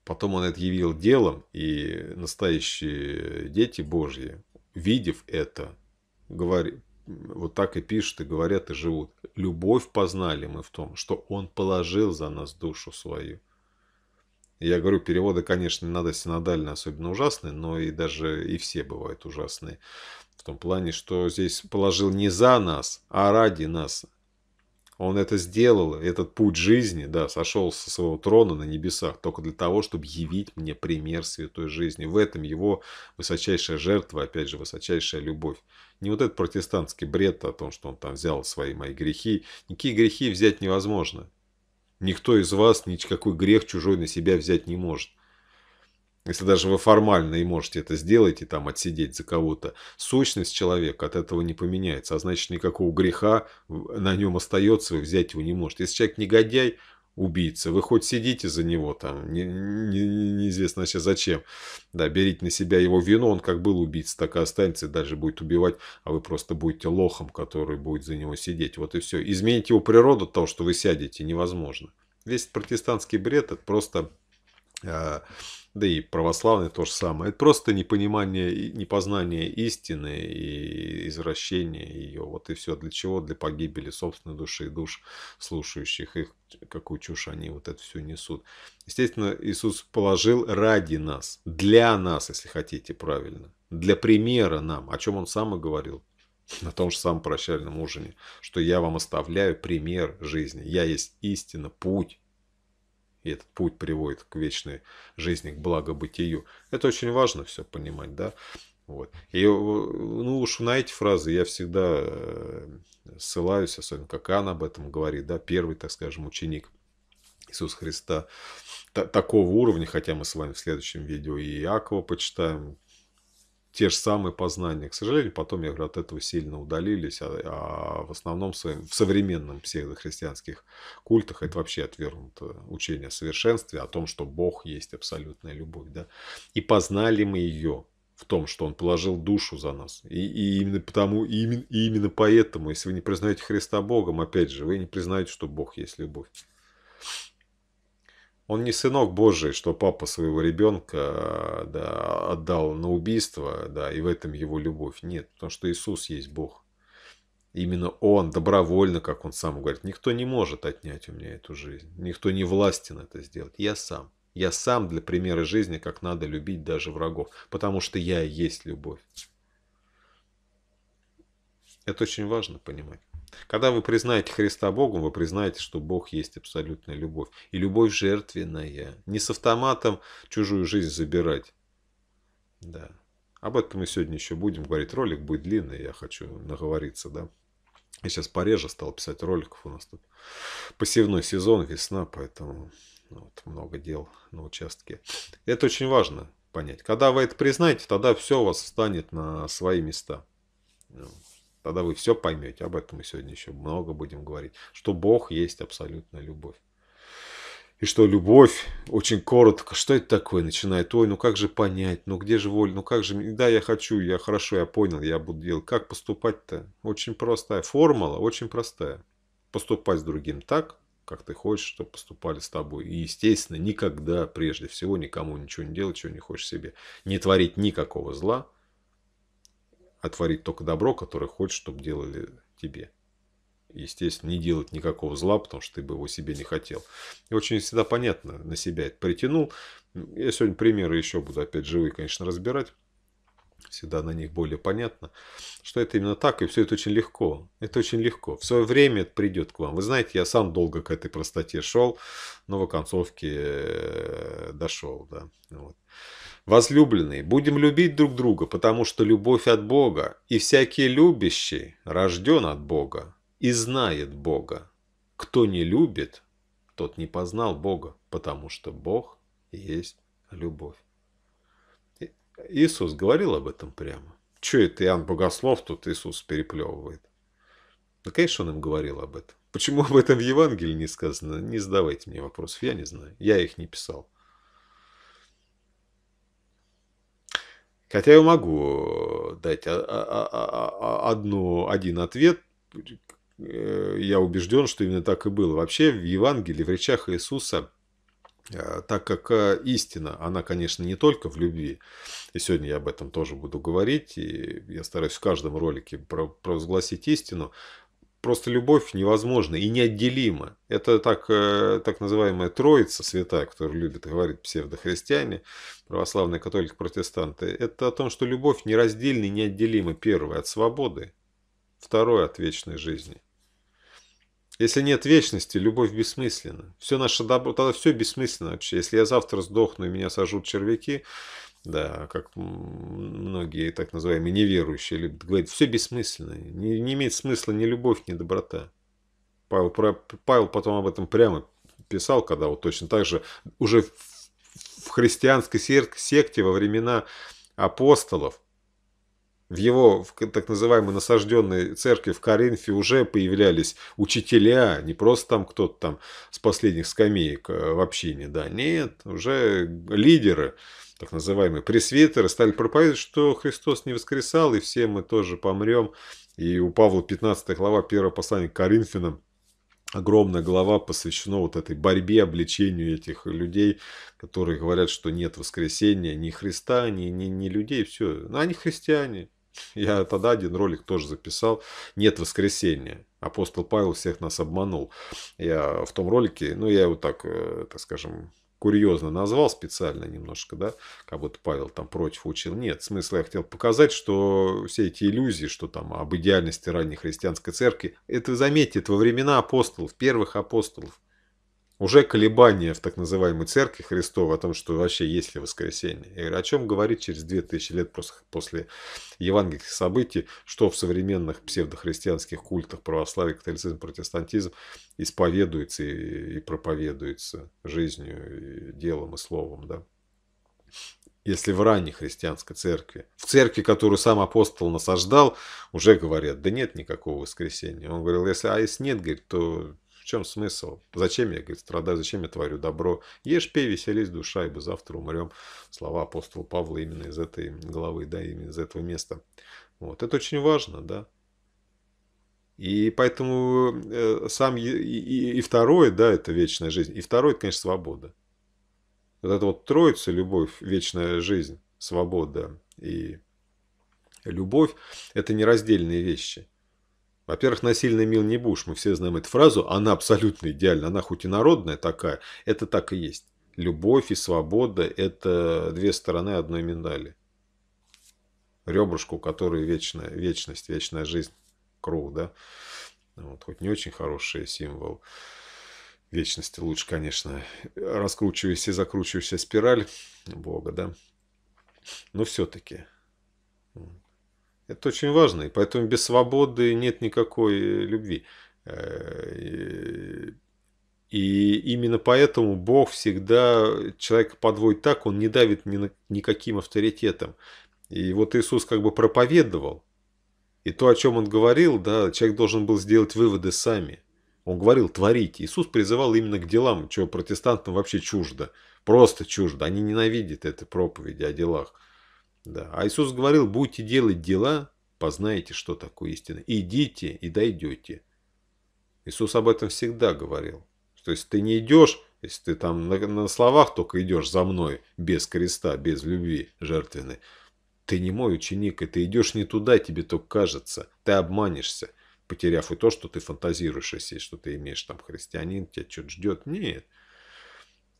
Потом он это явил делом, и настоящие дети Божьи, видев это, говорят, вот так и пишут, и говорят, и живут. Любовь познали мы в том, что Он положил за нас душу свою. Я говорю, переводы, конечно, не надо синодально особенно ужасные, но и даже и все бывают ужасные. В том плане, что здесь положил не за нас, а ради нас. Он это сделал, этот путь жизни, да, сошел со своего трона на небесах только для того, чтобы явить мне пример святой жизни. В этом его высочайшая жертва, опять же, высочайшая любовь. Не вот этот протестантский бред о том, что он там взял свои мои грехи. Никакие грехи взять невозможно. Никто из вас никакой грех чужой на себя взять не может. Если даже вы формально и можете это сделать, и там отсидеть за кого-то, сущность человека от этого не поменяется. А значит, никакого греха на нем остается, вы взять его не можете. Если человек негодяй, убийца. Вы хоть сидите за него там, не, не, неизвестно сейчас зачем. Да, берите на себя его вину, он как был убийца, так и останется, и дальше будет убивать, а вы просто будете лохом, который будет за него сидеть. Вот и все. Изменить его природу от того, что вы сядете, невозможно. Весь протестантский бред, это просто э, да и православные то же самое. Это просто непонимание, непознание истины и извращение ее. Вот и все. Для чего? Для погибели собственной души и душ слушающих их, какую чушь они вот это все несут. Естественно, Иисус положил ради нас, для нас, если хотите правильно, для примера нам, о чем он сам и говорил на том же самом прощальном ужине, что я вам оставляю пример жизни. Я есть истина, путь, и этот путь приводит к вечной жизни, к благобытию. Это очень важно все понимать, да. Вот. И э, ну уж на эти фразы я всегда э, ссылаюсь, особенно как Анна об этом говорит, да, первый, так скажем, ученик Иисуса Христа такого уровня, хотя мы с вами в следующем видео и Иакова почитаем, те же самые познания. К сожалению, потом я говорю, от этого сильно удалились, а, а в основном своим, в современном псевдохристианских культах это вообще отвергнуто учение о совершенстве, о том, что Бог есть абсолютная любовь. Да? И познали мы ее в том, что Он положил душу за нас. И, и именно потому, и именно, и именно поэтому, если вы не признаете Христа Богом, опять же, вы не признаете, что Бог есть любовь. Он не сынок Божий, что папа своего ребенка да, отдал на убийство, да, и в этом его любовь. Нет, потому что Иисус есть Бог. Именно Он добровольно, как Он сам говорит, никто не может отнять у меня эту жизнь. Никто не властен это сделать. Я сам. Я сам для примера жизни, как надо любить даже врагов. Потому что я и есть любовь. Это очень важно понимать. Когда вы признаете Христа Богом, вы признаете, что Бог есть абсолютная любовь. И любовь жертвенная. Не с автоматом чужую жизнь забирать. Да. Об этом мы сегодня еще будем говорить. Ролик будет длинный, я хочу наговориться, да. Я сейчас пореже стал писать роликов. У нас тут посевной сезон, весна, поэтому ну вот, много дел на участке. Это очень важно понять. Когда вы это признаете, тогда все у вас встанет на свои места. Ну. Тогда вы все поймете. Об этом мы сегодня еще много будем говорить. Что Бог есть абсолютная любовь. И что любовь, очень коротко, что это такое, начинает, ой, ну как же понять, ну где же воля, ну как же, да, я хочу, я хорошо, я понял, я буду делать. Как поступать-то? Очень простая формула, очень простая. Поступать с другим так, как ты хочешь, чтобы поступали с тобой. И, естественно, никогда, прежде всего, никому ничего не делать, чего не хочешь себе. Не творить никакого зла – а творить только добро, которое хочешь, чтобы делали тебе. Естественно, не делать никакого зла, потому что ты бы его себе не хотел. И очень всегда понятно, на себя это притянул. Я сегодня примеры еще буду опять живые, конечно, разбирать. Всегда на них более понятно, что это именно так, и все это очень легко. Это очень легко. В свое время это придет к вам. Вы знаете, я сам долго к этой простоте шел, но в концовке э, дошел. Да. Вот. Возлюбленные, будем любить друг друга, потому что любовь от Бога, и всякий любящий рожден от Бога и знает Бога. Кто не любит, тот не познал Бога, потому что Бог есть любовь. Иисус говорил об этом прямо. Че это Иоанн Богослов тут Иисус переплевывает? Да, конечно, он им говорил об этом. Почему об этом в Евангелии не сказано? Не задавайте мне вопросов, я не знаю. Я их не писал. Хотя я могу э, дать а, а, а, одну, один ответ. Э, я убежден, что именно так и было. Вообще в Евангелии, в речах Иисуса, э, так как истина, она, конечно, не только в любви. И сегодня я об этом тоже буду говорить. И я стараюсь в каждом ролике провозгласить истину просто любовь невозможна и неотделима. Это так, э, так называемая троица святая, которую любят говорить псевдохристиане, православные католики, протестанты. Это о том, что любовь нераздельна и неотделима, первое, от свободы, второе, от вечной жизни. Если нет вечности, любовь бессмысленна. Все наше добро, тогда все бессмысленно вообще. Если я завтра сдохну и меня сожрут червяки, да, как многие так называемые неверующие любят говорить, все бессмысленно, не, не имеет смысла ни любовь, ни доброта. Павел, про, Павел потом об этом прямо писал, когда вот точно так же уже в, в христианской секте во времена апостолов, в его в так называемой насажденной церкви в Коринфе уже появлялись учителя, не просто там кто-то там с последних скамеек э, в общине, да, нет, уже лидеры, так называемые пресвитеры стали проповедовать, что Христос не воскресал, и все мы тоже помрем. И у Павла 15 глава 1 послания к Коринфянам огромная глава посвящена вот этой борьбе, обличению этих людей, которые говорят, что нет воскресения ни Христа, ни, ни, ни людей, все. Но ну, они христиане. Я тогда один ролик тоже записал. Нет воскресения. Апостол Павел всех нас обманул. Я в том ролике, ну я его так, э, так скажем, курьезно назвал специально немножко, да, как будто Павел там против учил. Нет, смысл я хотел показать, что все эти иллюзии, что там об идеальности ранней христианской церкви, это, заметит во времена апостолов, первых апостолов, уже колебания в так называемой церкви Христова о том, что вообще есть ли воскресенье. И о чем говорить через 2000 лет после евангельских событий, что в современных псевдохристианских культах православие, католицизм, протестантизм исповедуется и, и проповедуется жизнью, и делом и словом. Да? если в ранней христианской церкви, в церкви, которую сам апостол насаждал, уже говорят, да нет никакого воскресения. Он говорил, если, а если нет, говорит, то чем смысл? Зачем я, говорит, страдаю, зачем я творю добро? Ешь, пей, веселись, душа, ибо завтра умрем. Слова апостола Павла именно из этой главы, да, именно из этого места. Вот, это очень важно, да. И поэтому э, сам и, и, и второе, да, это вечная жизнь. И второе, это, конечно, свобода. Вот это вот троица, любовь, вечная жизнь, свобода и любовь – это нераздельные вещи. Во-первых, насильно мил не будешь, мы все знаем эту фразу, она абсолютно идеальна, она хоть и народная такая, это так и есть. Любовь и свобода – это две стороны одной миндали. Ребрышку, у которой вечная, вечность, вечная жизнь. Круг, да? Вот, хоть не очень хороший символ вечности. Лучше, конечно, раскручивающаяся, и закручивающая спираль Бога, да? Но все-таки – это очень важно, и поэтому без свободы нет никакой э, любви. Э, и именно поэтому Бог всегда э, человека подводит так, он не давит ни на, никаким авторитетом. И вот Иисус как бы проповедовал, и то, о чем он говорил, да, человек должен был сделать выводы сами. Он говорил «творить». Иисус призывал именно к делам, чего протестантам вообще чуждо. Просто чуждо. Они ненавидят этой проповеди о делах. Да. А Иисус говорил, будете делать дела, познаете, что такое истина. Идите и дойдете. Иисус об этом всегда говорил. То есть ты не идешь, если ты там на, на словах только идешь за мной, без креста, без любви жертвенной, ты не мой ученик, и ты идешь не туда, тебе только кажется. Ты обманешься, потеряв и то, что ты фантазируешь, если что ты имеешь там христианин, тебя что-то ждет. Нет.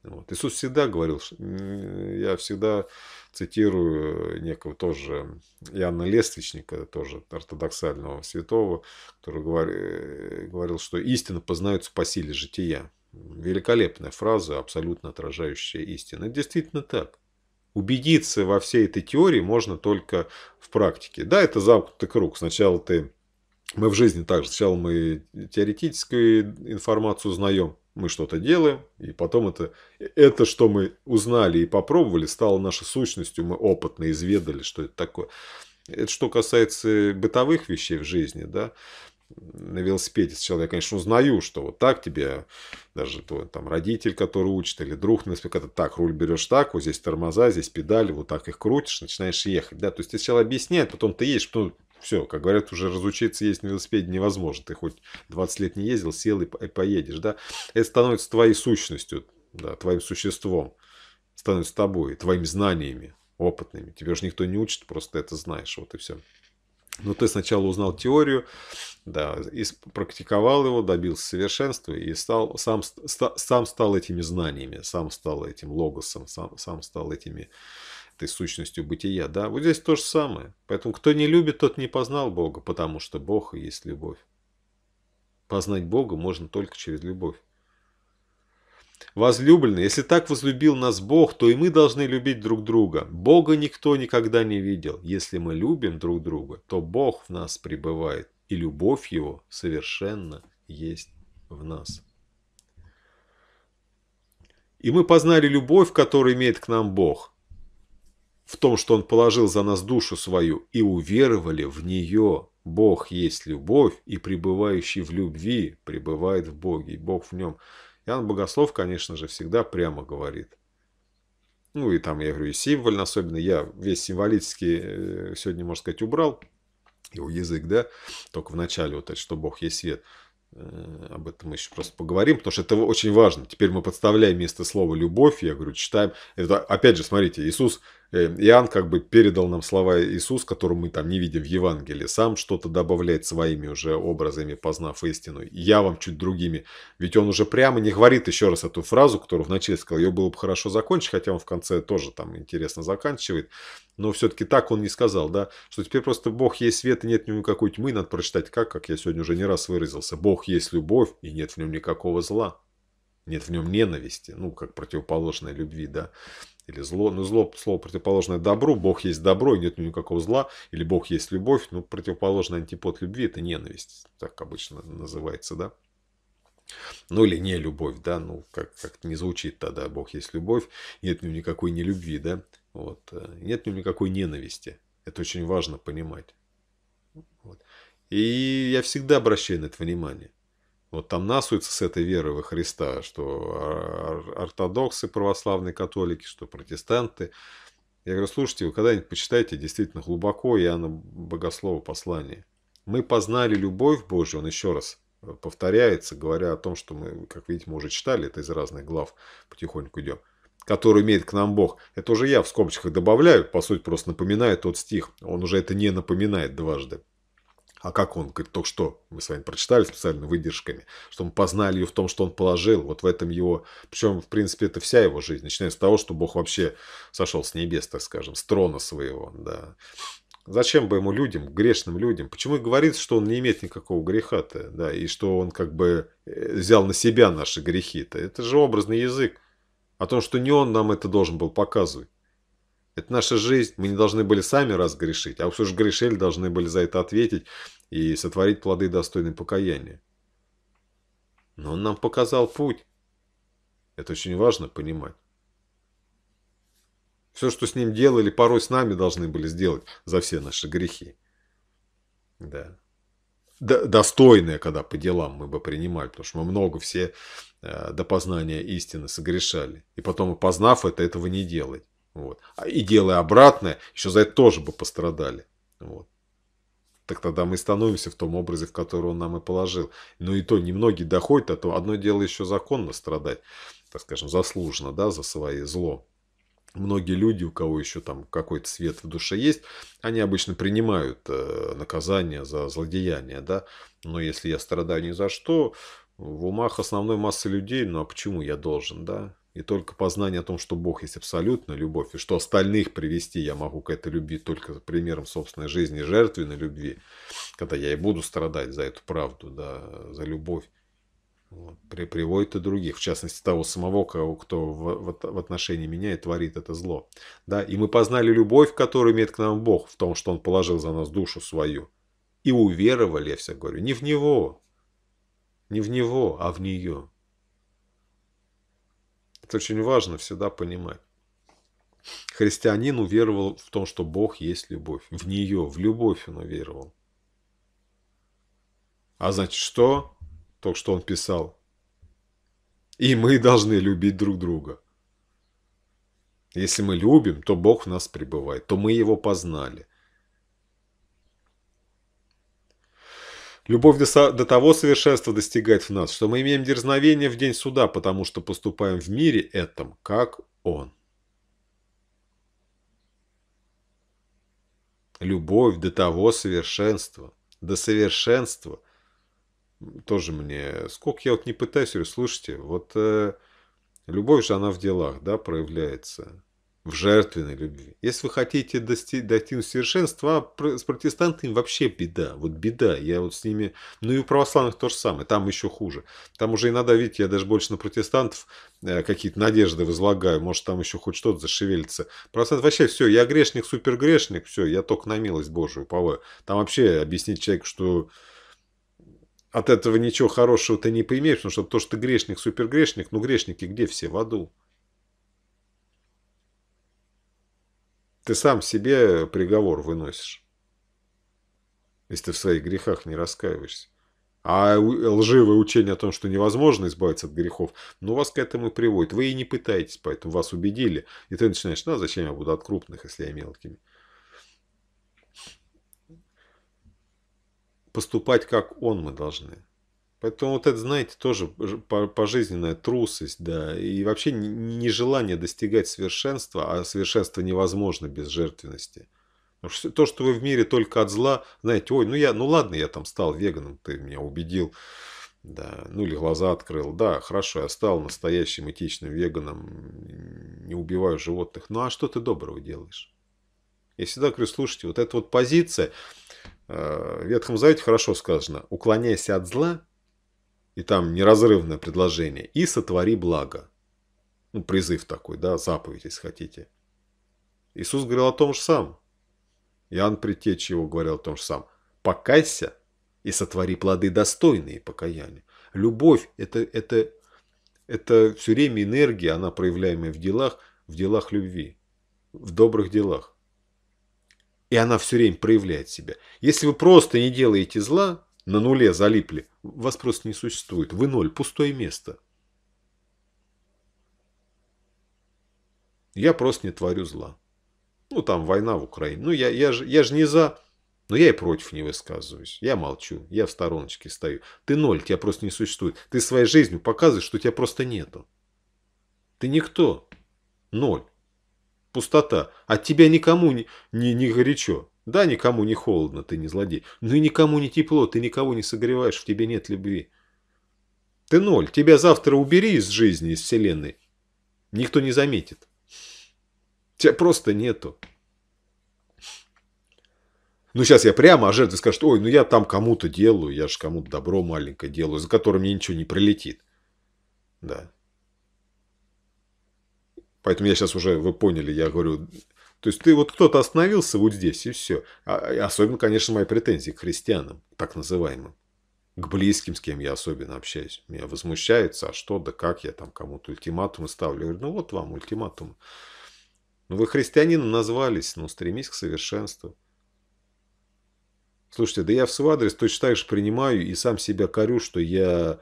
Вот. Иисус всегда говорил, я всегда цитирую э, некого тоже Иоанна Лествичника, тоже ортодоксального святого, который э, говорил, что истина познается по силе жития. Великолепная фраза, абсолютно отражающая истину. Это действительно так. Убедиться во всей этой теории можно только в практике. Да, это замкнутый круг. Сначала ты мы в жизни также сначала мы теоретическую информацию узнаем, мы что-то делаем, и потом это, это, что мы узнали и попробовали, стало нашей сущностью, мы опытно изведали, что это такое. Это что касается бытовых вещей в жизни, да, на велосипеде сначала я, конечно, узнаю, что вот так тебе, даже твой там родитель, который учит, или друг на велосипеде, когда так руль берешь так, вот здесь тормоза, здесь педали, вот так их крутишь, начинаешь ехать, да, то есть ты сначала объясняет, а потом ты едешь, потом все, как говорят, уже разучиться ездить на велосипеде невозможно. Ты хоть 20 лет не ездил, сел и, поедешь, да. Это становится твоей сущностью, да, твоим существом. Становится тобой, твоими знаниями опытными. Тебе уже никто не учит, просто это знаешь, вот и все. Но ты сначала узнал теорию, да, и практиковал его, добился совершенства и стал, сам, ста, сам стал этими знаниями, сам стал этим логосом, сам, сам стал этими этой сущностью бытия, да? Вот здесь то же самое. Поэтому кто не любит, тот не познал Бога, потому что Бог и есть любовь. Познать Бога можно только через любовь. Возлюбленные, если так возлюбил нас Бог, то и мы должны любить друг друга. Бога никто никогда не видел. Если мы любим друг друга, то Бог в нас пребывает, и любовь Его совершенно есть в нас. И мы познали любовь, которую имеет к нам Бог в том, что Он положил за нас душу свою, и уверовали в нее. Бог есть любовь, и пребывающий в любви пребывает в Боге, и Бог в нем. Иоанн Богослов, конечно же, всегда прямо говорит. Ну и там, я говорю, и символьно особенно. Я весь символический э, сегодня, можно сказать, убрал. Его язык, да? Только в начале вот это, что Бог есть свет. Э, об этом мы еще просто поговорим, потому что это очень важно. Теперь мы подставляем вместо слова «любовь», я говорю, читаем. Это, опять же, смотрите, Иисус Э, Иоанн как бы передал нам слова Иисус, которого мы там не видим в Евангелии, сам что-то добавляет своими уже образами, познав истину. Я вам чуть другими. Ведь он уже прямо не говорит еще раз эту фразу, которую вначале сказал, ее было бы хорошо закончить, хотя он в конце тоже там интересно заканчивает. Но все-таки так он не сказал, да, что теперь просто Бог есть свет и нет в нем никакой тьмы, надо прочитать как, как я сегодня уже не раз выразился. Бог есть любовь и нет в нем никакого зла, нет в нем ненависти, ну, как противоположной любви, да или зло, ну зло, слово противоположное добру, Бог есть добро, и нет никакого зла, или Бог есть любовь, ну противоположный антипод любви это ненависть, так обычно называется, да. Ну или не любовь, да, ну как, как не звучит тогда, Бог есть любовь, нет ни никакой не любви да, вот, э, нет ни никакой ненависти, это очень важно понимать. Вот. И я всегда обращаю на это внимание. Вот там насуется с этой веры во Христа, что ортодоксы, православные католики, что протестанты. Я говорю, слушайте, вы когда-нибудь почитайте действительно глубоко Иоанна Богослова послание. Мы познали любовь Божью, он еще раз э, повторяется, говоря о том, что мы, как видите, мы уже читали, это из разных глав потихоньку идем, который имеет к нам Бог. Это уже я в скобочках добавляю, по сути, просто напоминаю тот стих. Он уже это не напоминает дважды. А как он? Говорит, только что мы с вами прочитали специально выдержками, что мы познали ее в том, что он положил, вот в этом его... Причем, в принципе, это вся его жизнь, начиная с того, что Бог вообще сошел с небес, так скажем, с трона своего, да. Зачем бы ему людям, грешным людям? Почему и говорится, что он не имеет никакого греха-то, да, и что он как бы э, взял на себя наши грехи-то? Это же образный язык о том, что не он нам это должен был показывать. Это наша жизнь, мы не должны были сами разгрешить, а уж уж грешели должны были за это ответить и сотворить плоды достойны покаяния. Но он нам показал путь. Это очень важно понимать. Все, что с ним делали, порой с нами должны были сделать за все наши грехи. Да. Д достойное, когда по делам мы бы принимали, потому что мы много все э, до познания истины согрешали. И потом, познав это, этого не делать. Вот. А, и делая обратное, еще за это тоже бы пострадали. Вот. Так тогда мы становимся в том образе, в который он нам и положил. Но ну, и то немногие доходят, а то одно дело еще законно страдать, так скажем, заслуженно, да, за свое зло. Многие люди, у кого еще там какой-то свет в душе есть, они обычно принимают э, наказание за злодеяние, да. Но если я страдаю ни за что, в умах основной массы людей, ну а почему я должен, да? И только познание о том, что Бог есть абсолютная любовь, и что остальных привести я могу к этой любви только примером собственной жизни, жертвенной любви, когда я и буду страдать за эту правду, да, за любовь, вот, при, приводит и других, в частности того самого, кого, кто в, в, в отношении меня и творит это зло. Да, и мы познали любовь, которую имеет к нам Бог, в том, что Он положил за нас душу свою. И уверовали, я все говорю, не в Него, не в Него, а в нее. Это очень важно всегда понимать. Христианин уверовал в том, что Бог есть любовь. В нее, в любовь он уверовал. А значит, что? То, что он писал. И мы должны любить друг друга. Если мы любим, то Бог в нас пребывает, то мы его познали. Любовь до, того совершенства достигает в нас, что мы имеем дерзновение в день суда, потому что поступаем в мире этом, как Он. Любовь до того совершенства, до совершенства. Тоже мне, сколько я вот не пытаюсь, говорю, слушайте, вот э, любовь же она в делах, да, проявляется в жертвенной любви. Если вы хотите достичь совершенства, а с протестантами вообще беда. Вот беда. Я вот с ними... Ну и у православных то же самое. Там еще хуже. Там уже иногда, видите, я даже больше на протестантов э, какие-то надежды возлагаю. Может, там еще хоть что-то зашевелится. Православные вообще все. Я грешник, супергрешник. Все, я только на милость Божию уповаю. Там вообще объяснить человеку, что от этого ничего хорошего ты не поимеешь, потому что то, что ты грешник, супергрешник, ну грешники где все? В аду. Ты сам себе приговор выносишь, если ты в своих грехах не раскаиваешься. А лживое учение о том, что невозможно избавиться от грехов, ну вас к этому и приводит. Вы и не пытаетесь, поэтому вас убедили. И ты начинаешь, ну а зачем я буду от крупных, если я мелкими. Поступать как он мы должны. Поэтому вот это, знаете, тоже пожизненная трусость, да, и вообще нежелание достигать совершенства, а совершенство невозможно без жертвенности. То, что вы в мире только от зла, знаете, ой, ну я, ну ладно, я там стал веганом, ты меня убедил, да, ну или глаза открыл, да, хорошо, я стал настоящим этичным веганом, не убиваю животных, ну а что ты доброго делаешь? Я всегда говорю, слушайте, вот эта вот позиция, э, в Ветхом Завете хорошо сказано, уклоняйся от зла и там неразрывное предложение, и сотвори благо. Ну, призыв такой, да, заповедь, если хотите. Иисус говорил о том же сам. Иоанн Притечь его говорил о том же сам. Покайся и сотвори плоды достойные покаяния. Любовь это, – это, это все время энергия, она проявляемая в делах, в делах любви, в добрых делах. И она все время проявляет себя. Если вы просто не делаете зла, на нуле залипли. Вас просто не существует. Вы ноль, пустое место. Я просто не творю зла. Ну, там война в Украине. Ну, я, я, же, я же не за, но я и против не высказываюсь. Я молчу, я в стороночке стою. Ты ноль, тебя просто не существует. Ты своей жизнью показываешь, что тебя просто нету. Ты никто. Ноль. Пустота. От тебя никому не, не, не горячо. Да, никому не холодно, ты не злодей. Но ну и никому не тепло, ты никого не согреваешь, в тебе нет любви. Ты ноль, тебя завтра убери из жизни, из вселенной. Никто не заметит. Тебя просто нету. Ну, сейчас я прямо, а жертва скажет, ой, ну я там кому-то делаю, я же кому-то добро маленькое делаю, за которым мне ничего не прилетит. Да. Поэтому я сейчас уже, вы поняли, я говорю, то есть ты вот кто-то остановился вот здесь и все. А, особенно, конечно, мои претензии к христианам, так называемым. К близким, с кем я особенно общаюсь. Меня возмущается, а что, да как я там кому-то ультиматум ставлю. Я говорю, ну вот вам ультиматум. Ну вы христианином назвались, но ну стремись к совершенству. Слушайте, да я в свой адрес точно так же принимаю и сам себя корю, что я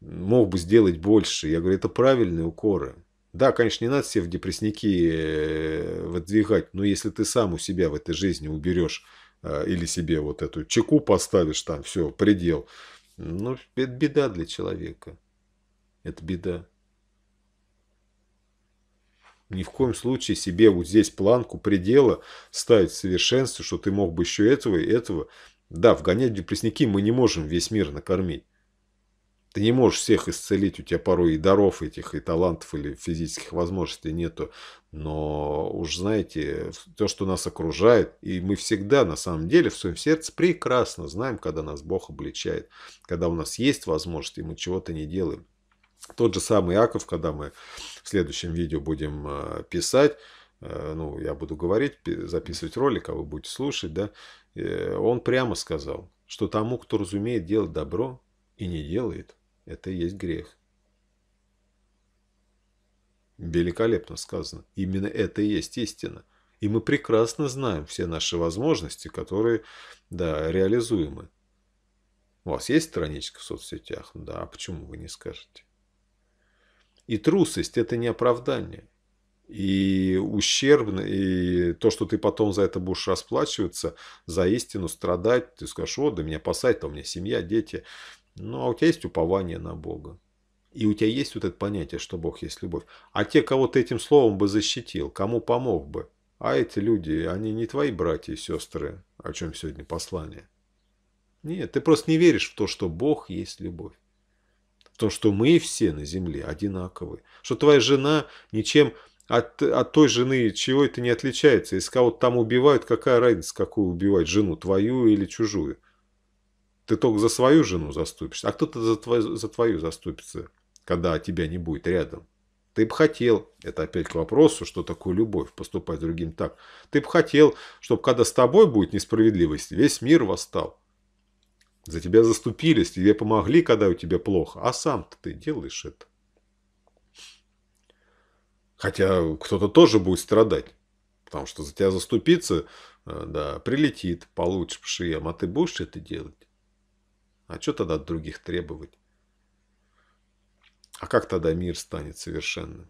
мог бы сделать больше. Я говорю, это правильные укоры. Да, конечно, не надо все в депрессники э, выдвигать, но если ты сам у себя в этой жизни уберешь э, или себе вот эту чеку поставишь, там все, предел, ну, это беда для человека. Это беда. Ни в коем случае себе вот здесь планку предела ставить в совершенстве, что ты мог бы еще этого и этого. Да, вгонять депрессники мы не можем весь мир накормить. Ты не можешь всех исцелить, у тебя порой и даров этих, и талантов, или физических возможностей нету. Но уж знаете, то, что нас окружает, и мы всегда на самом деле в своем сердце прекрасно знаем, когда нас Бог обличает, когда у нас есть возможность, и мы чего-то не делаем. Тот же самый Иаков, когда мы в следующем видео будем э, писать, э, ну, я буду говорить, записывать ролик, а вы будете слушать, да, э, он прямо сказал, что тому, кто разумеет делать добро и не делает, это и есть грех. Великолепно сказано. Именно это и есть истина. И мы прекрасно знаем все наши возможности, которые, да, реализуемы. У вас есть страничка в соцсетях? Да, а почему вы не скажете? И трусость – это не оправдание. И ущербно, и то, что ты потом за это будешь расплачиваться, за истину страдать, ты скажешь, о, да меня пасать, то а у меня семья, дети, ну, а у тебя есть упование на Бога. И у тебя есть вот это понятие, что Бог есть любовь. А те, кого ты этим словом бы защитил, кому помог бы, а эти люди, они не твои братья и сестры, о чем сегодня послание. Нет, ты просто не веришь в то, что Бог есть любовь. В то, что мы все на земле одинаковы. Что твоя жена ничем от, от той жены чего это не отличается. Если кого-то там убивают, какая разница, какую убивать, жену твою или чужую. Ты только за свою жену заступишься, а кто-то за твою, за твою заступится, когда тебя не будет рядом. Ты бы хотел, это опять к вопросу, что такое любовь, поступать другим так. Ты бы хотел, чтобы когда с тобой будет несправедливость, весь мир восстал. За тебя заступились, тебе помогли, когда у тебя плохо, а сам-то ты делаешь это. Хотя кто-то тоже будет страдать, потому что за тебя заступиться, э, да, прилетит, получишь по а ты будешь это делать? А что тогда от других требовать? А как тогда мир станет совершенным?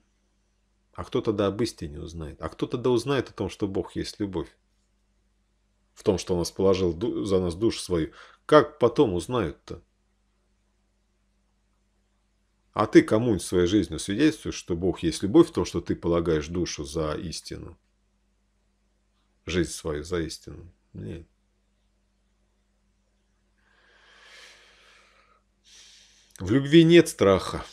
А кто тогда об истине узнает? А кто тогда узнает о том, что Бог есть любовь? В том, что Он расположил за нас душу свою. Как потом узнают-то? А ты кому-нибудь своей жизнью свидетельствуешь, что Бог есть любовь в том, что ты полагаешь душу за истину? Жизнь свою за истину? Нет. В любви нет страха,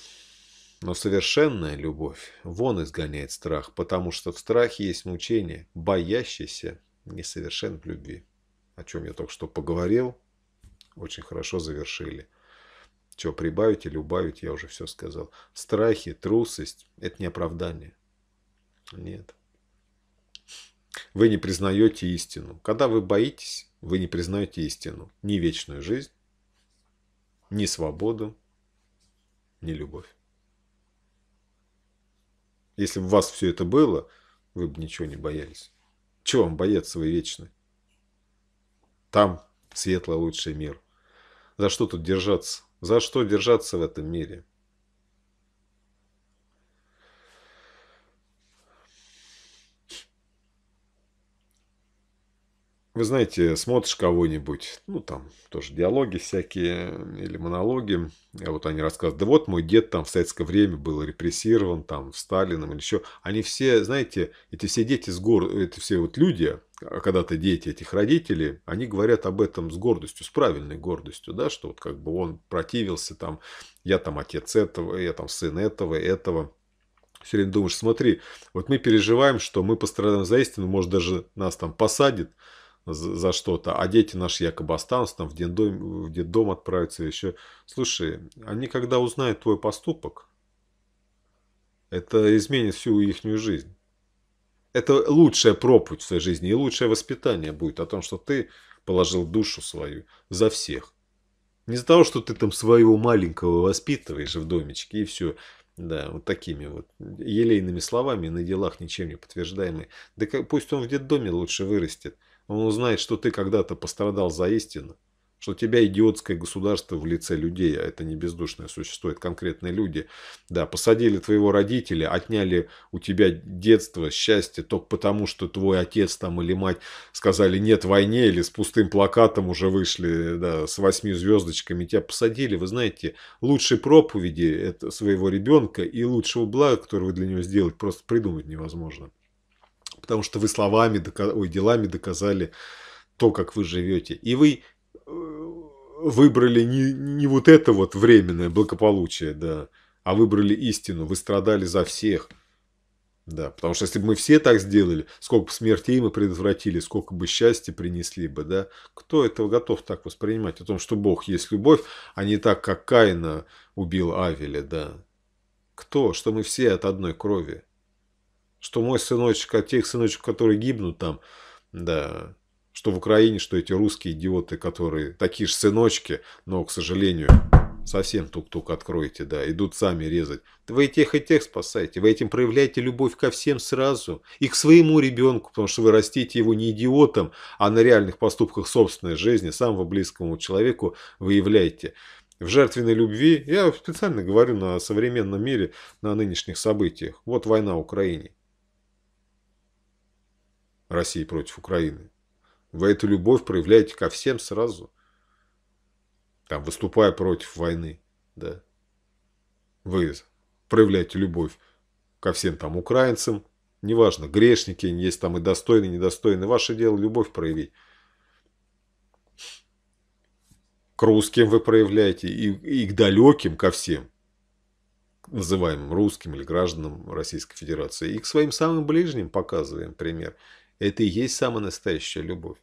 но совершенная любовь вон изгоняет страх, потому что в страхе есть мучение, боящийся несовершен в любви. О чем я только что поговорил, очень хорошо завершили. Что прибавить или убавить, я уже все сказал. Страхи, трусость – это не оправдание. Нет. Вы не признаете истину. Когда вы боитесь, вы не признаете истину. Ни вечную жизнь, ни свободу, не любовь. Если бы у вас все это было, вы бы ничего не боялись. Чего вам бояться, вы вечны? Там светло лучший мир. За что тут держаться? За что держаться в этом мире? Вы знаете, смотришь кого-нибудь, ну там тоже диалоги всякие или монологи, а вот они рассказывают, да вот мой дед там в советское время был репрессирован, там в Сталином или еще. Они все, знаете, эти все дети с гор, это все вот люди, а когда-то дети этих родителей, они говорят об этом с гордостью, с правильной гордостью, да, что вот как бы он противился там, я там отец этого, я там сын этого, этого все время думаешь, смотри, вот мы переживаем, что мы пострадаем за истину, может даже нас там посадит, за, что-то, а дети наши якобы останутся там в детдом, в детдом отправятся еще. Слушай, они когда узнают твой поступок, это изменит всю их жизнь. Это лучшая проповедь в своей жизни и лучшее воспитание будет о том, что ты положил душу свою за всех. Не за того, что ты там своего маленького воспитываешь в домечке и все. Да, вот такими вот елейными словами на делах ничем не подтверждаемые. Да пусть он в детдоме лучше вырастет. Он узнает, что ты когда-то пострадал за истину, что тебя идиотское государство в лице людей, а это не бездушное существо, это конкретные люди, да, посадили твоего родителя, отняли у тебя детство, счастье, только потому, что твой отец там или мать сказали «нет войне» или с пустым плакатом уже вышли, да, с восьми звездочками, тебя посадили, вы знаете, лучшей проповеди своего ребенка и лучшего блага, которое вы для него сделать, просто придумать невозможно потому что вы словами, ой, делами доказали то, как вы живете. И вы э, выбрали не, не вот это вот временное благополучие, да, а выбрали истину, вы страдали за всех. Да, потому что если бы мы все так сделали, сколько бы смертей мы предотвратили, сколько бы счастья принесли бы, да, кто этого готов так воспринимать? О том, что Бог есть любовь, а не так, как Каина убил Авеля, да. Кто? Что мы все от одной крови. Что мой сыночек, а тех сыночек, которые гибнут там, да, что в Украине, что эти русские идиоты, которые такие же сыночки, но, к сожалению, совсем тук-тук откроете, да, идут сами резать. Вы и тех, и тех спасаете, вы этим проявляете любовь ко всем сразу, и к своему ребенку, потому что вы растите его не идиотом, а на реальных поступках собственной жизни, самого близкому человеку выявляете. В жертвенной любви, я специально говорю на современном мире, на нынешних событиях, вот война в Украине. России против Украины. Вы эту любовь проявляете ко всем сразу, там, выступая против войны, да. Вы проявляете любовь ко всем там украинцам, неважно, грешники, есть там и достойные, и недостойные. Ваше дело любовь проявить. К русским вы проявляете и, и к далеким, ко всем, называемым русским или гражданам Российской Федерации, и к своим самым ближним показываем пример. Это и есть самая настоящая любовь.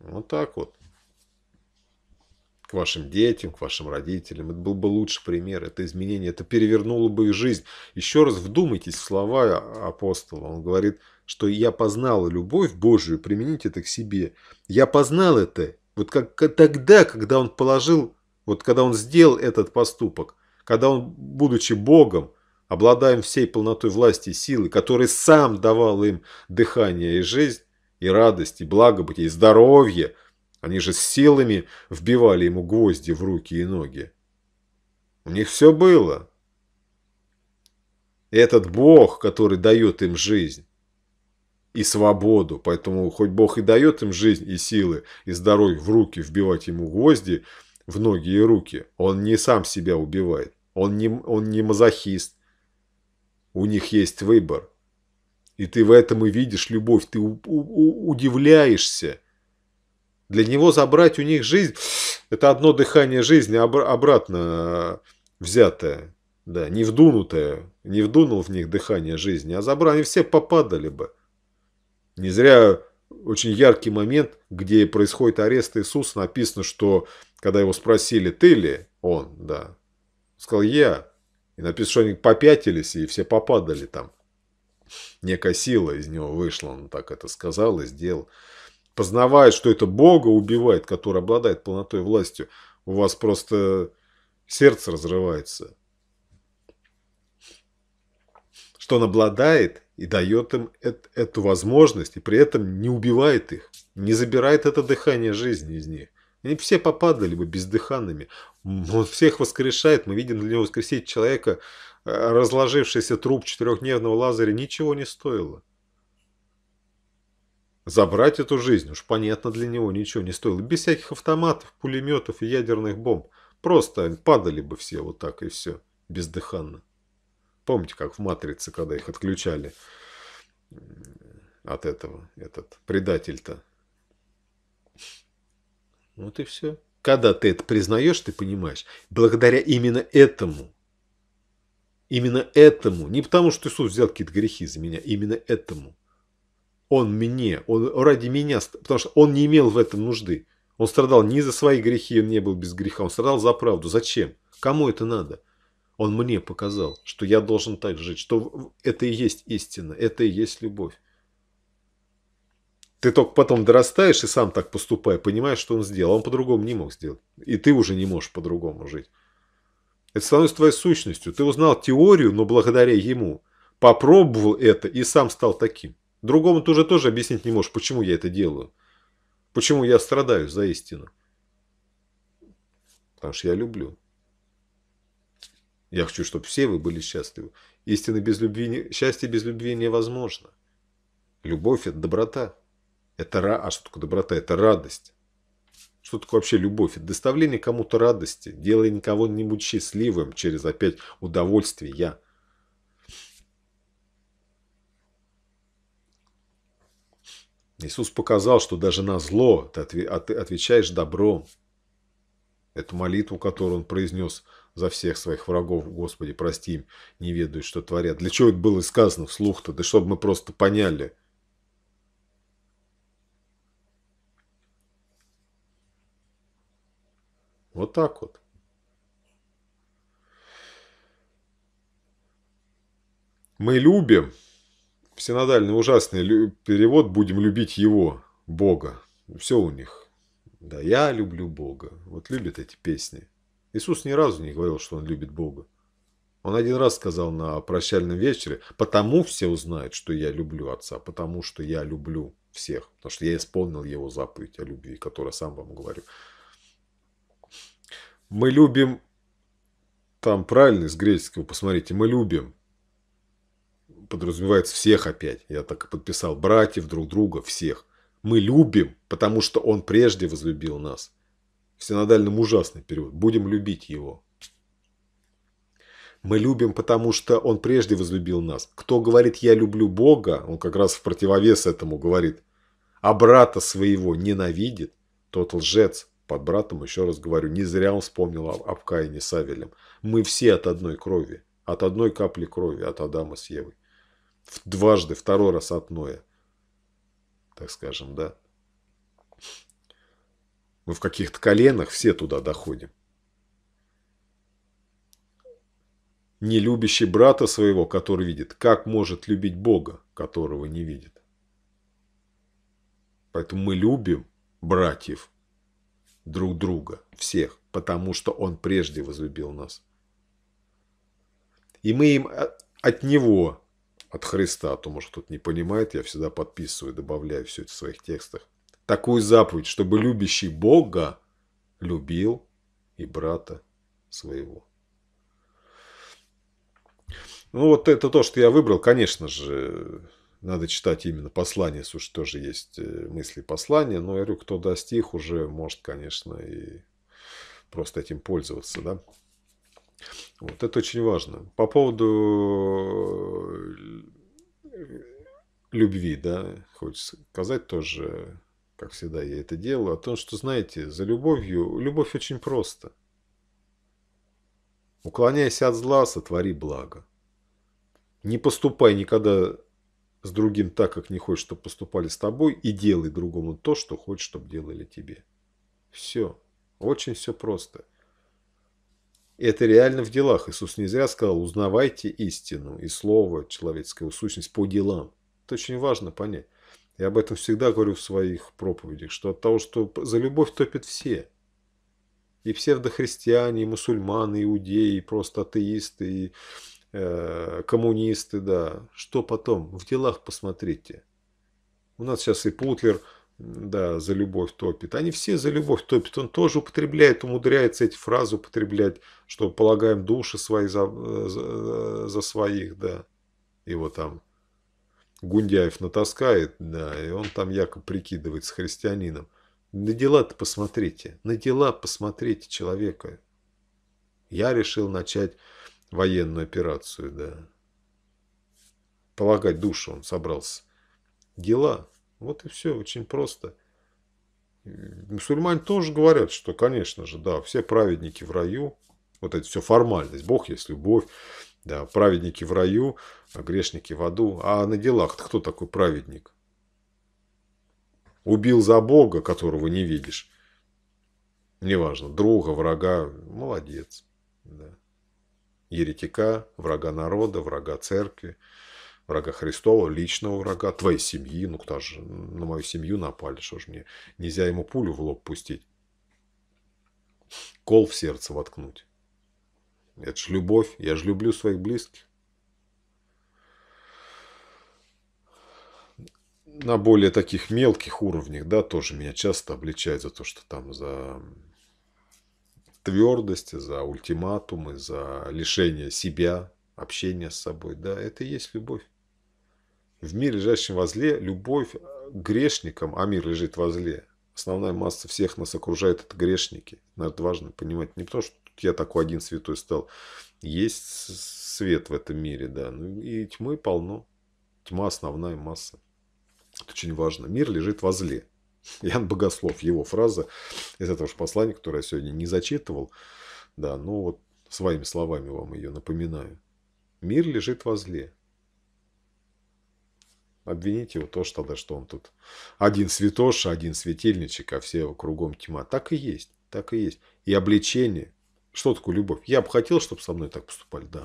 Вот так вот. К вашим детям, к вашим родителям. Это был бы лучший пример. Это изменение, это перевернуло бы их жизнь. Еще раз вдумайтесь в слова апостола. Он говорит, что я познал любовь Божию, применить это к себе. Я познал это вот как, как тогда, когда он положил, вот когда он сделал этот поступок, когда он, будучи Богом, обладаем всей полнотой власти и силы, который сам давал им дыхание и жизнь, и радость, и благобытие, и здоровье. Они же с силами вбивали ему гвозди в руки и ноги. У них все было. И этот Бог, который дает им жизнь и свободу, поэтому хоть Бог и дает им жизнь и силы, и здоровье в руки, вбивать ему гвозди в ноги и руки, он не сам себя убивает. Он не, он не мазохист, у них есть выбор. И ты в этом и видишь любовь, ты удивляешься. Для него забрать у них жизнь – это одно дыхание жизни об обратно э, взятое. Да, не вдунутое, не вдунул в них дыхание жизни, а забрали, они все попадали бы. Не зря очень яркий момент, где происходит арест Иисуса, написано, что когда его спросили, ты ли он, да, сказал, я, и написано, что они попятились, и все попадали там. Некая сила из него вышла, он так это сказал и сделал. Познавая, что это Бога убивает, который обладает полнотой властью, у вас просто сердце разрывается. Что он обладает и дает им эту возможность, и при этом не убивает их, не забирает это дыхание жизни из них. Они все попадали бы бездыханными. Он всех воскрешает. Мы видим, для него воскресить человека, э, разложившийся труп четырехдневного Лазаря, ничего не стоило. Забрать эту жизнь, уж понятно, для него ничего не стоило. Без всяких автоматов, пулеметов и ядерных бомб. Просто падали бы все вот так и все, бездыханно. Помните, как в «Матрице», когда их отключали от этого, этот предатель-то вот и все. Когда ты это признаешь, ты понимаешь, благодаря именно этому, именно этому, не потому что Иисус взял какие-то грехи за меня, именно этому. Он мне, он ради меня, потому что он не имел в этом нужды. Он страдал не за свои грехи, он не был без греха, он страдал за правду. Зачем? Кому это надо? Он мне показал, что я должен так жить, что это и есть истина, это и есть любовь. Ты только потом дорастаешь и сам так поступая, понимаешь, что он сделал. А он по-другому не мог сделать. И ты уже не можешь по-другому жить. Это становится твоей сущностью. Ты узнал теорию, но благодаря ему. Попробовал это и сам стал таким. Другому ты уже тоже объяснить не можешь, почему я это делаю. Почему я страдаю за истину. Потому что я люблю. Я хочу, чтобы все вы были счастливы. Истина без любви, не... счастье без любви невозможно. Любовь – это доброта. Это ра... А что такое доброта? Это радость. Что такое вообще любовь? Это доставление кому-то радости, делая никого-нибудь счастливым через опять удовольствие. Я. Иисус показал, что даже на зло а ты отвечаешь добром. Эту молитву, которую он произнес за всех своих врагов, Господи, прости им, не ведают, что творят. Для чего это было сказано вслух-то? Да чтобы мы просто поняли – Вот так вот. Мы любим, всенадальный ужасный перевод, будем любить его, Бога. Все у них. Да, я люблю Бога. Вот любят эти песни. Иисус ни разу не говорил, что он любит Бога. Он один раз сказал на прощальном вечере, потому все узнают, что я люблю Отца, потому что я люблю всех, потому что я исполнил его заповедь о любви, которую сам вам говорю. Мы любим... Там правильно из греческого, посмотрите. Мы любим. Подразумевается всех опять. Я так и подписал. Братьев, друг друга, всех. Мы любим, потому что он прежде возлюбил нас. Синодальным ужасный период. Будем любить его. Мы любим, потому что Он прежде возлюбил нас. Кто говорит «я люблю Бога», он как раз в противовес этому говорит, а брата своего ненавидит, тот лжец. Под братом, еще раз говорю, не зря он вспомнил об, об Каине с Авелем. Мы все от одной крови, от одной капли крови, от Адама с Евой. Дважды, второй раз от Ноя. Так скажем, да. Мы в каких-то коленах все туда доходим. Не любящий брата своего, который видит, как может любить Бога, которого не видит. Поэтому мы любим братьев, друг друга, всех, потому что Он прежде возлюбил нас. И мы им э, от Него, от Христа, а то, может, кто-то не понимает, я всегда подписываю, добавляю все это в своих текстах, такую заповедь, чтобы любящий Бога любил и брата своего. Ну, вот это то, что я выбрал, конечно же, надо читать именно послание, слушай, тоже есть э, мысли послания, но я говорю, кто даст их, уже может, конечно, и просто этим пользоваться, да. Вот это очень важно. По поводу э, любви, да, хочется сказать тоже, как всегда я это делаю, о том, что, знаете, за любовью, любовь очень просто. Уклоняйся от зла, сотвори благо. Не поступай никогда с другим так, как не хочешь, чтобы поступали с тобой, и делай другому то, что хочешь, чтобы делали тебе. Все. Очень все просто. И это реально в делах. Иисус не зря сказал, узнавайте истину и слово человеческое, сущность по делам. Это очень важно понять. Я об этом всегда говорю в своих проповедях, что от того, что за любовь топят все. И псевдохристиане, и мусульманы, и иудеи, и просто атеисты, и Э, коммунисты, да. Что потом? В делах посмотрите. У нас сейчас и Путлер, да, за любовь топит. Они все за любовь топят. Он тоже употребляет, умудряется эти фразы употреблять, что полагаем души свои за, э, за, э, за своих, да. Его там Гундяев натаскает, да, и он там якобы прикидывает с христианином. На дела-то посмотрите, на дела посмотрите человека. Я решил начать Военную операцию, да. Полагать душу он собрался. Дела. Вот и все, очень просто. Мусульмане тоже говорят, что, конечно же, да, все праведники в раю. Вот это все формальность. Бог есть любовь. Да, праведники в раю, а грешники в аду. А на делах-то кто такой праведник? Убил за Бога, которого не видишь. Неважно, друга, врага. Молодец. Да еретика, врага народа, врага церкви, врага Христова, личного врага, твоей семьи. Ну, кто же на мою семью напали, что ж мне нельзя ему пулю в лоб пустить, кол в сердце воткнуть. Это же любовь, я же люблю своих близких. на более таких мелких уровнях, да, тоже меня часто обличают за то, что там за твердости, за ультиматумы, за лишение себя, общения с собой. Да, это и есть любовь. В мире, лежащем возле, любовь э, грешникам, а мир лежит возле. Основная масса всех нас окружает, это грешники. Наверное, это важно понимать. Не потому, что я такой один святой стал. Есть свет в этом мире, да. Ну, и тьмы полно. Тьма основная масса. Это очень важно. Мир лежит возле. Ян Богослов, его фраза из этого же послания, которое я сегодня не зачитывал, да, но ну вот своими словами вам ее напоминаю. Мир лежит возле. Обвините его то, что, да что он тут один святоша, один светильничек, а все кругом тьма. Так и есть, так и есть. И обличение. Что такое любовь? Я бы хотел, чтобы со мной так поступали, да.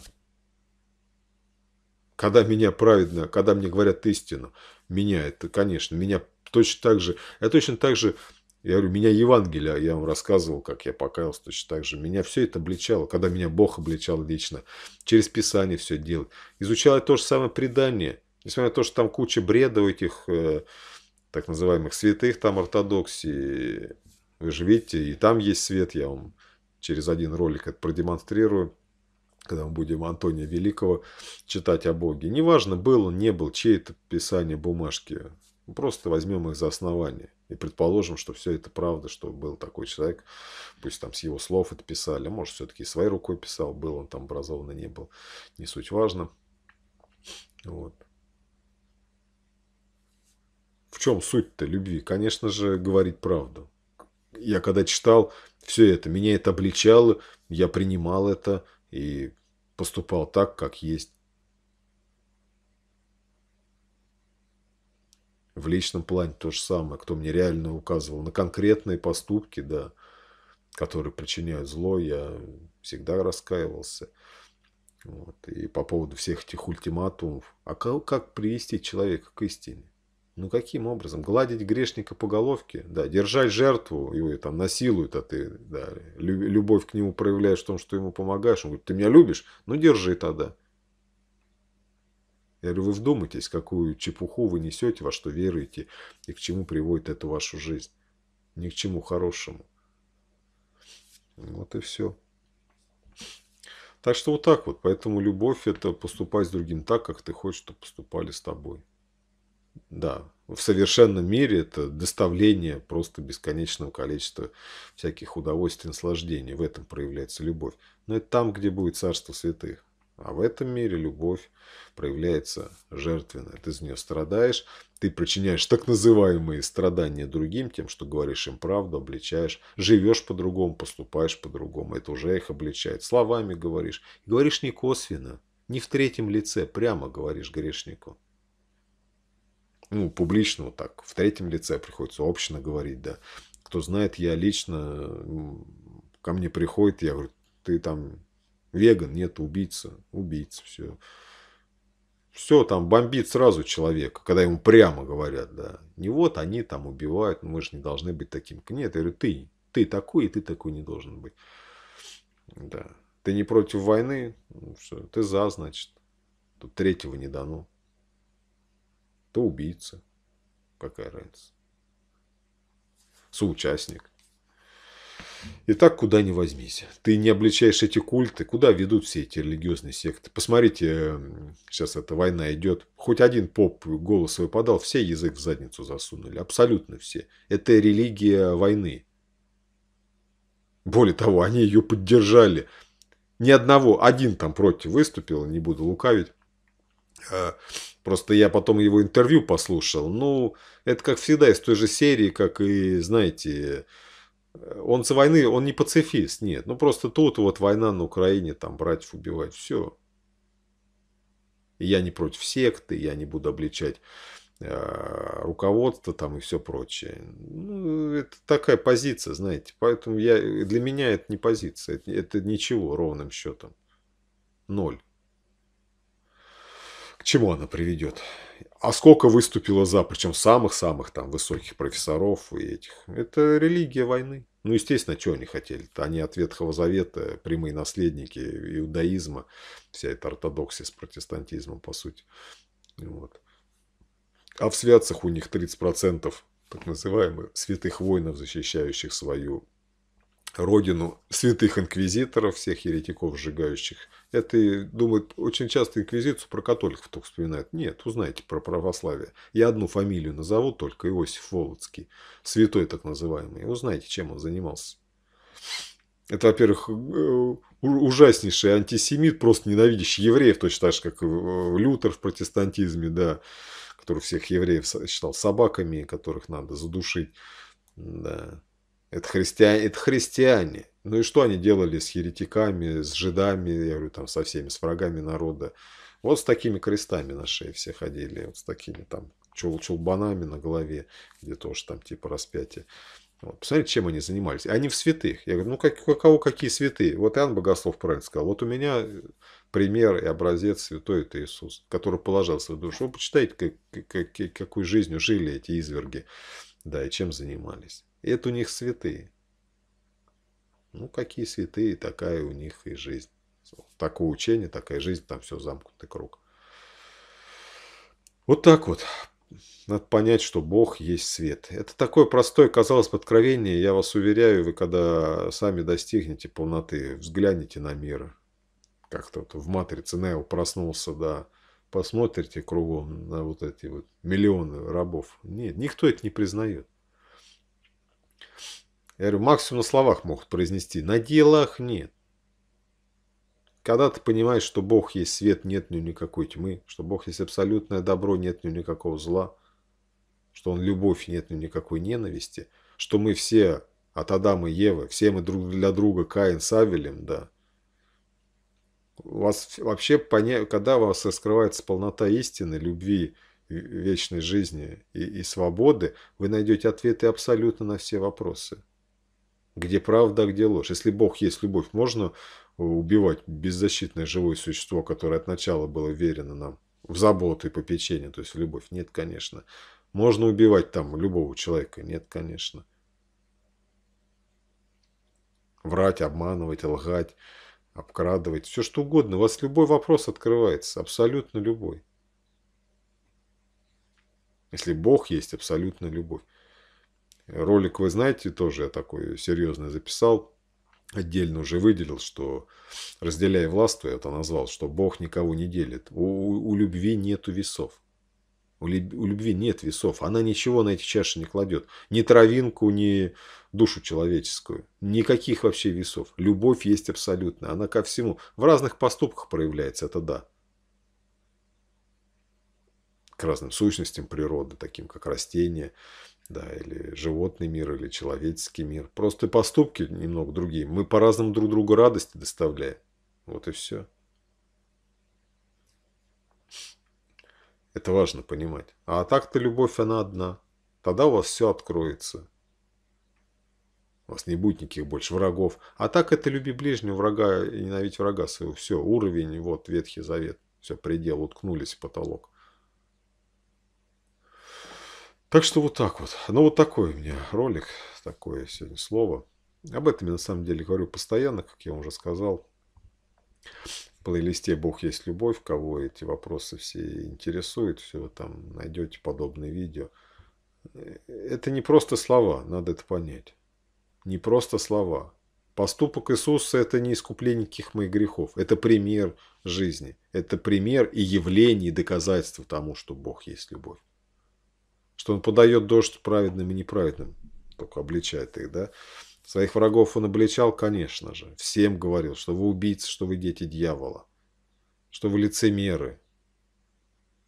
Когда меня праведно, когда мне говорят истину, меня это, конечно, меня точно так же, я точно так же, я говорю, меня Евангелие, я вам рассказывал, как я покаялся точно так же, меня все это обличало, когда меня Бог обличал лично, через Писание все делал Изучал я то же самое предание, несмотря на то, что там куча бреда у этих э, так называемых святых, там ортодоксии, вы же видите, и там есть свет, я вам через один ролик это продемонстрирую когда мы будем Антония Великого читать о Боге. Неважно, был он, не был, чей это писание бумажки. Просто возьмем их за основание и предположим, что все это правда, что был такой человек, пусть там с его слов это писали, а может все-таки своей рукой писал, был он там образованный, не был, не суть важно. Вот. В чем суть-то любви? Конечно же, говорить правду. Я когда читал все это, меня это обличало, я принимал это и поступал так, как есть. В личном плане то же самое, кто мне реально указывал на конкретные поступки, да, которые причиняют зло, я всегда раскаивался. Вот. И по поводу всех этих ультиматумов. А как, как привести человека к истине? Ну каким образом? Гладить грешника по головке, да, держать жертву, его там насилуют, а ты да, любовь к нему проявляешь в том, что ему помогаешь. Он говорит, ты меня любишь? Ну держи тогда. Я говорю, вы вдумайтесь, какую чепуху вы несете, во что веруете и к чему приводит эту вашу жизнь. Ни к чему хорошему. Вот и все. Так что вот так вот. Поэтому любовь это поступать с другим так, как ты хочешь, чтобы поступали с тобой. Да, в совершенном мире это доставление просто бесконечного количества всяких удовольствий и наслаждений. В этом проявляется любовь. Но это там, где будет царство святых. А в этом мире любовь проявляется жертвенно. Ты из нее страдаешь, ты причиняешь так называемые страдания другим тем, что говоришь им правду, обличаешь, живешь по-другому, поступаешь по-другому. Это уже их обличает. Словами говоришь. И говоришь не косвенно, не в третьем лице, прямо говоришь грешнику. Ну, публично вот так, в третьем лице приходится общно говорить, да. Кто знает, я лично, ко мне приходит, я говорю, ты там Веган, нет, убийца, убийца, все. Все, там бомбит сразу человека, когда ему прямо говорят, да. Не вот они там убивают, мы же не должны быть таким. Нет, я говорю, ты, ты такой, и ты такой не должен быть. Да. Ты не против войны, ну, все, ты за, значит. Тут третьего не дано. Ты убийца. Какая разница? Соучастник. И так куда ни возьмись. Ты не обличаешь эти культы, куда ведут все эти религиозные секты. Посмотрите, эм, сейчас эта война идет. Хоть один поп голос свой подал, все язык в задницу засунули. Абсолютно все. Это религия войны. Более того, они ее поддержали. Ни одного, один там против выступил, не буду лукавить. Э, просто я потом его интервью послушал. Ну, это как всегда из той же серии, как и, знаете, он за войны, он не пацифист, нет. Ну, просто тут вот война на Украине, там, братьев убивать, все. Я не против секты, я не буду обличать э, руководство там и все прочее. Ну, это такая позиция, знаете. Поэтому я, для меня это не позиция, это, это ничего ровным счетом. Ноль. К чему она приведет? А сколько выступило за, причем самых-самых там высоких профессоров и этих. Это религия войны. Ну, естественно, чего они хотели? -то? Они от Ветхого Завета, прямые наследники иудаизма, вся эта ортодоксия с протестантизмом, по сути. Вот. А в святцах у них 30% так называемых святых воинов, защищающих свою родину святых инквизиторов, всех еретиков, сжигающих. Это, думают очень часто инквизицию про католиков только вспоминают. Нет, узнаете про православие. Я одну фамилию назову, только Иосиф Володский, святой так называемый. Узнаете, чем он занимался. Это, во-первых, э, ужаснейший антисемит, просто ненавидящий евреев, точно так же, как э, Лютер в протестантизме, да, который всех евреев считал собаками, которых надо задушить. Да. Это, христиа... это христиане. Ну и что они делали с еретиками, с жидами, я говорю, там со всеми, с врагами народа. Вот с такими крестами на шее все ходили, вот с такими там чул чулбанами на голове, где тоже там типа распятие. Вот. Посмотрите, чем они занимались. Они в святых. Я говорю, ну как, у какие святые? Вот Иоанн Богослов правильно сказал. Вот у меня э, пример и образец святой это Иисус, который положил свою душу. Вы почитайте, как, как, какой жизнью жили эти изверги, да, и чем занимались. Это у них святые. Ну, какие святые, такая у них и жизнь. Такое учение, такая жизнь, там все замкнутый круг. Вот так вот. Надо понять, что Бог есть свет. Это такое простое, казалось бы, откровение. Я вас уверяю, вы когда сами достигнете полноты, взгляните на мир. Как-то вот в матрице Нео проснулся, да. Посмотрите кругом на вот эти вот миллионы рабов. Нет, никто это не признает. Я говорю, максимум на словах могут произнести, на делах нет. Когда ты понимаешь, что Бог есть свет, нет ни никакой тьмы, что Бог есть абсолютное добро, нет ни никакого зла, что Он любовь, нет ни никакой ненависти, что мы все от Адама и Евы, все мы друг для друга Каин с Авелем, да. У вас вообще, поня... когда у вас раскрывается полнота истины, любви, вечной жизни и, и свободы, вы найдете ответы абсолютно на все вопросы. Где правда, а где ложь. Если Бог есть любовь, можно убивать беззащитное живое существо, которое от начала было верено нам в заботу и попечение, то есть в любовь? Нет, конечно. Можно убивать там любого человека? Нет, конечно. Врать, обманывать, лгать, обкрадывать, все что угодно. У вас любой вопрос открывается, абсолютно любой. Если Бог есть абсолютная любовь. Ролик, вы знаете, тоже я такой серьезный записал. Отдельно уже выделил, что разделяя власть, я это назвал, что Бог никого не делит. У, у, любви нет весов. У, у любви нет весов. Она ничего на эти чаши не кладет. Ни травинку, ни душу человеческую. Никаких вообще весов. Любовь есть абсолютная, Она ко всему. В разных поступках проявляется, это да к разным сущностям природы, таким как растения, да, или животный мир, или человеческий мир. Просто поступки немного другие. Мы по-разному друг другу радости доставляем. Вот и все. Это важно понимать. А так-то любовь, она одна. Тогда у вас все откроется. У вас не будет никаких больше врагов. А так это люби ближнего врага и ненавидь врага своего. Все, уровень, вот Ветхий Завет. Все, предел, уткнулись в потолок. Так что вот так вот. Ну, вот такой у меня ролик, такое сегодня слово. Об этом я на самом деле говорю постоянно, как я уже сказал. В плейлисте «Бог есть любовь», кого эти вопросы все интересуют, все вы там найдете подобные видео. Это не просто слова, надо это понять. Не просто слова. Поступок Иисуса – это не искупление каких моих грехов. Это пример жизни. Это пример и явление, и доказательство тому, что Бог есть любовь что он подает дождь праведным и неправедным, только обличает их, да. Своих врагов он обличал, конечно же, всем говорил, что вы убийцы, что вы дети дьявола, что вы лицемеры,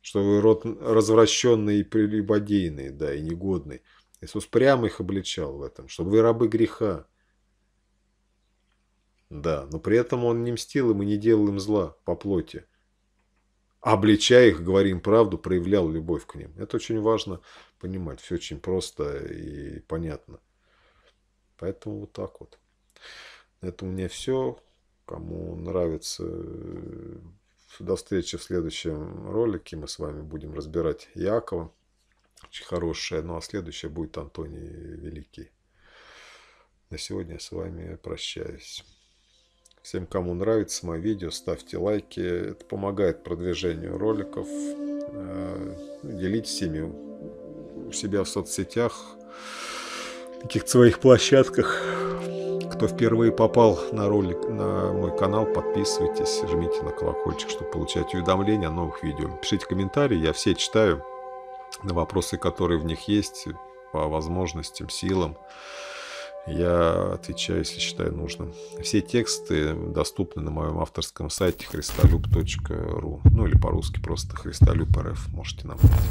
что вы род развращенный и прелюбодейный, да, и негодный. Иисус прямо их обличал в этом, что вы рабы греха. Да, но при этом он не мстил им и не делал им зла по плоти обличая их, говоря правду, проявлял любовь к ним. Это очень важно понимать. Все очень просто и понятно. Поэтому вот так вот. Это у меня все. Кому нравится, э, до встречи в следующем ролике. Мы с вами будем разбирать Якова. Очень хорошее. Ну а следующая будет Антоний Великий. На сегодня я с вами прощаюсь. Всем, кому нравится мое видео, ставьте лайки. Это помогает продвижению роликов. Э, ну, делитесь ими у себя в соцсетях, таких своих площадках. Кто впервые попал на ролик, на мой канал, подписывайтесь, жмите на колокольчик, чтобы получать уведомления о новых видео. Пишите комментарии, я все читаю на вопросы, которые в них есть, по возможностям, силам я отвечаю, если считаю нужным. Все тексты доступны на моем авторском сайте христолюб.ру, ну или по-русски просто христолюб.рф можете набрать.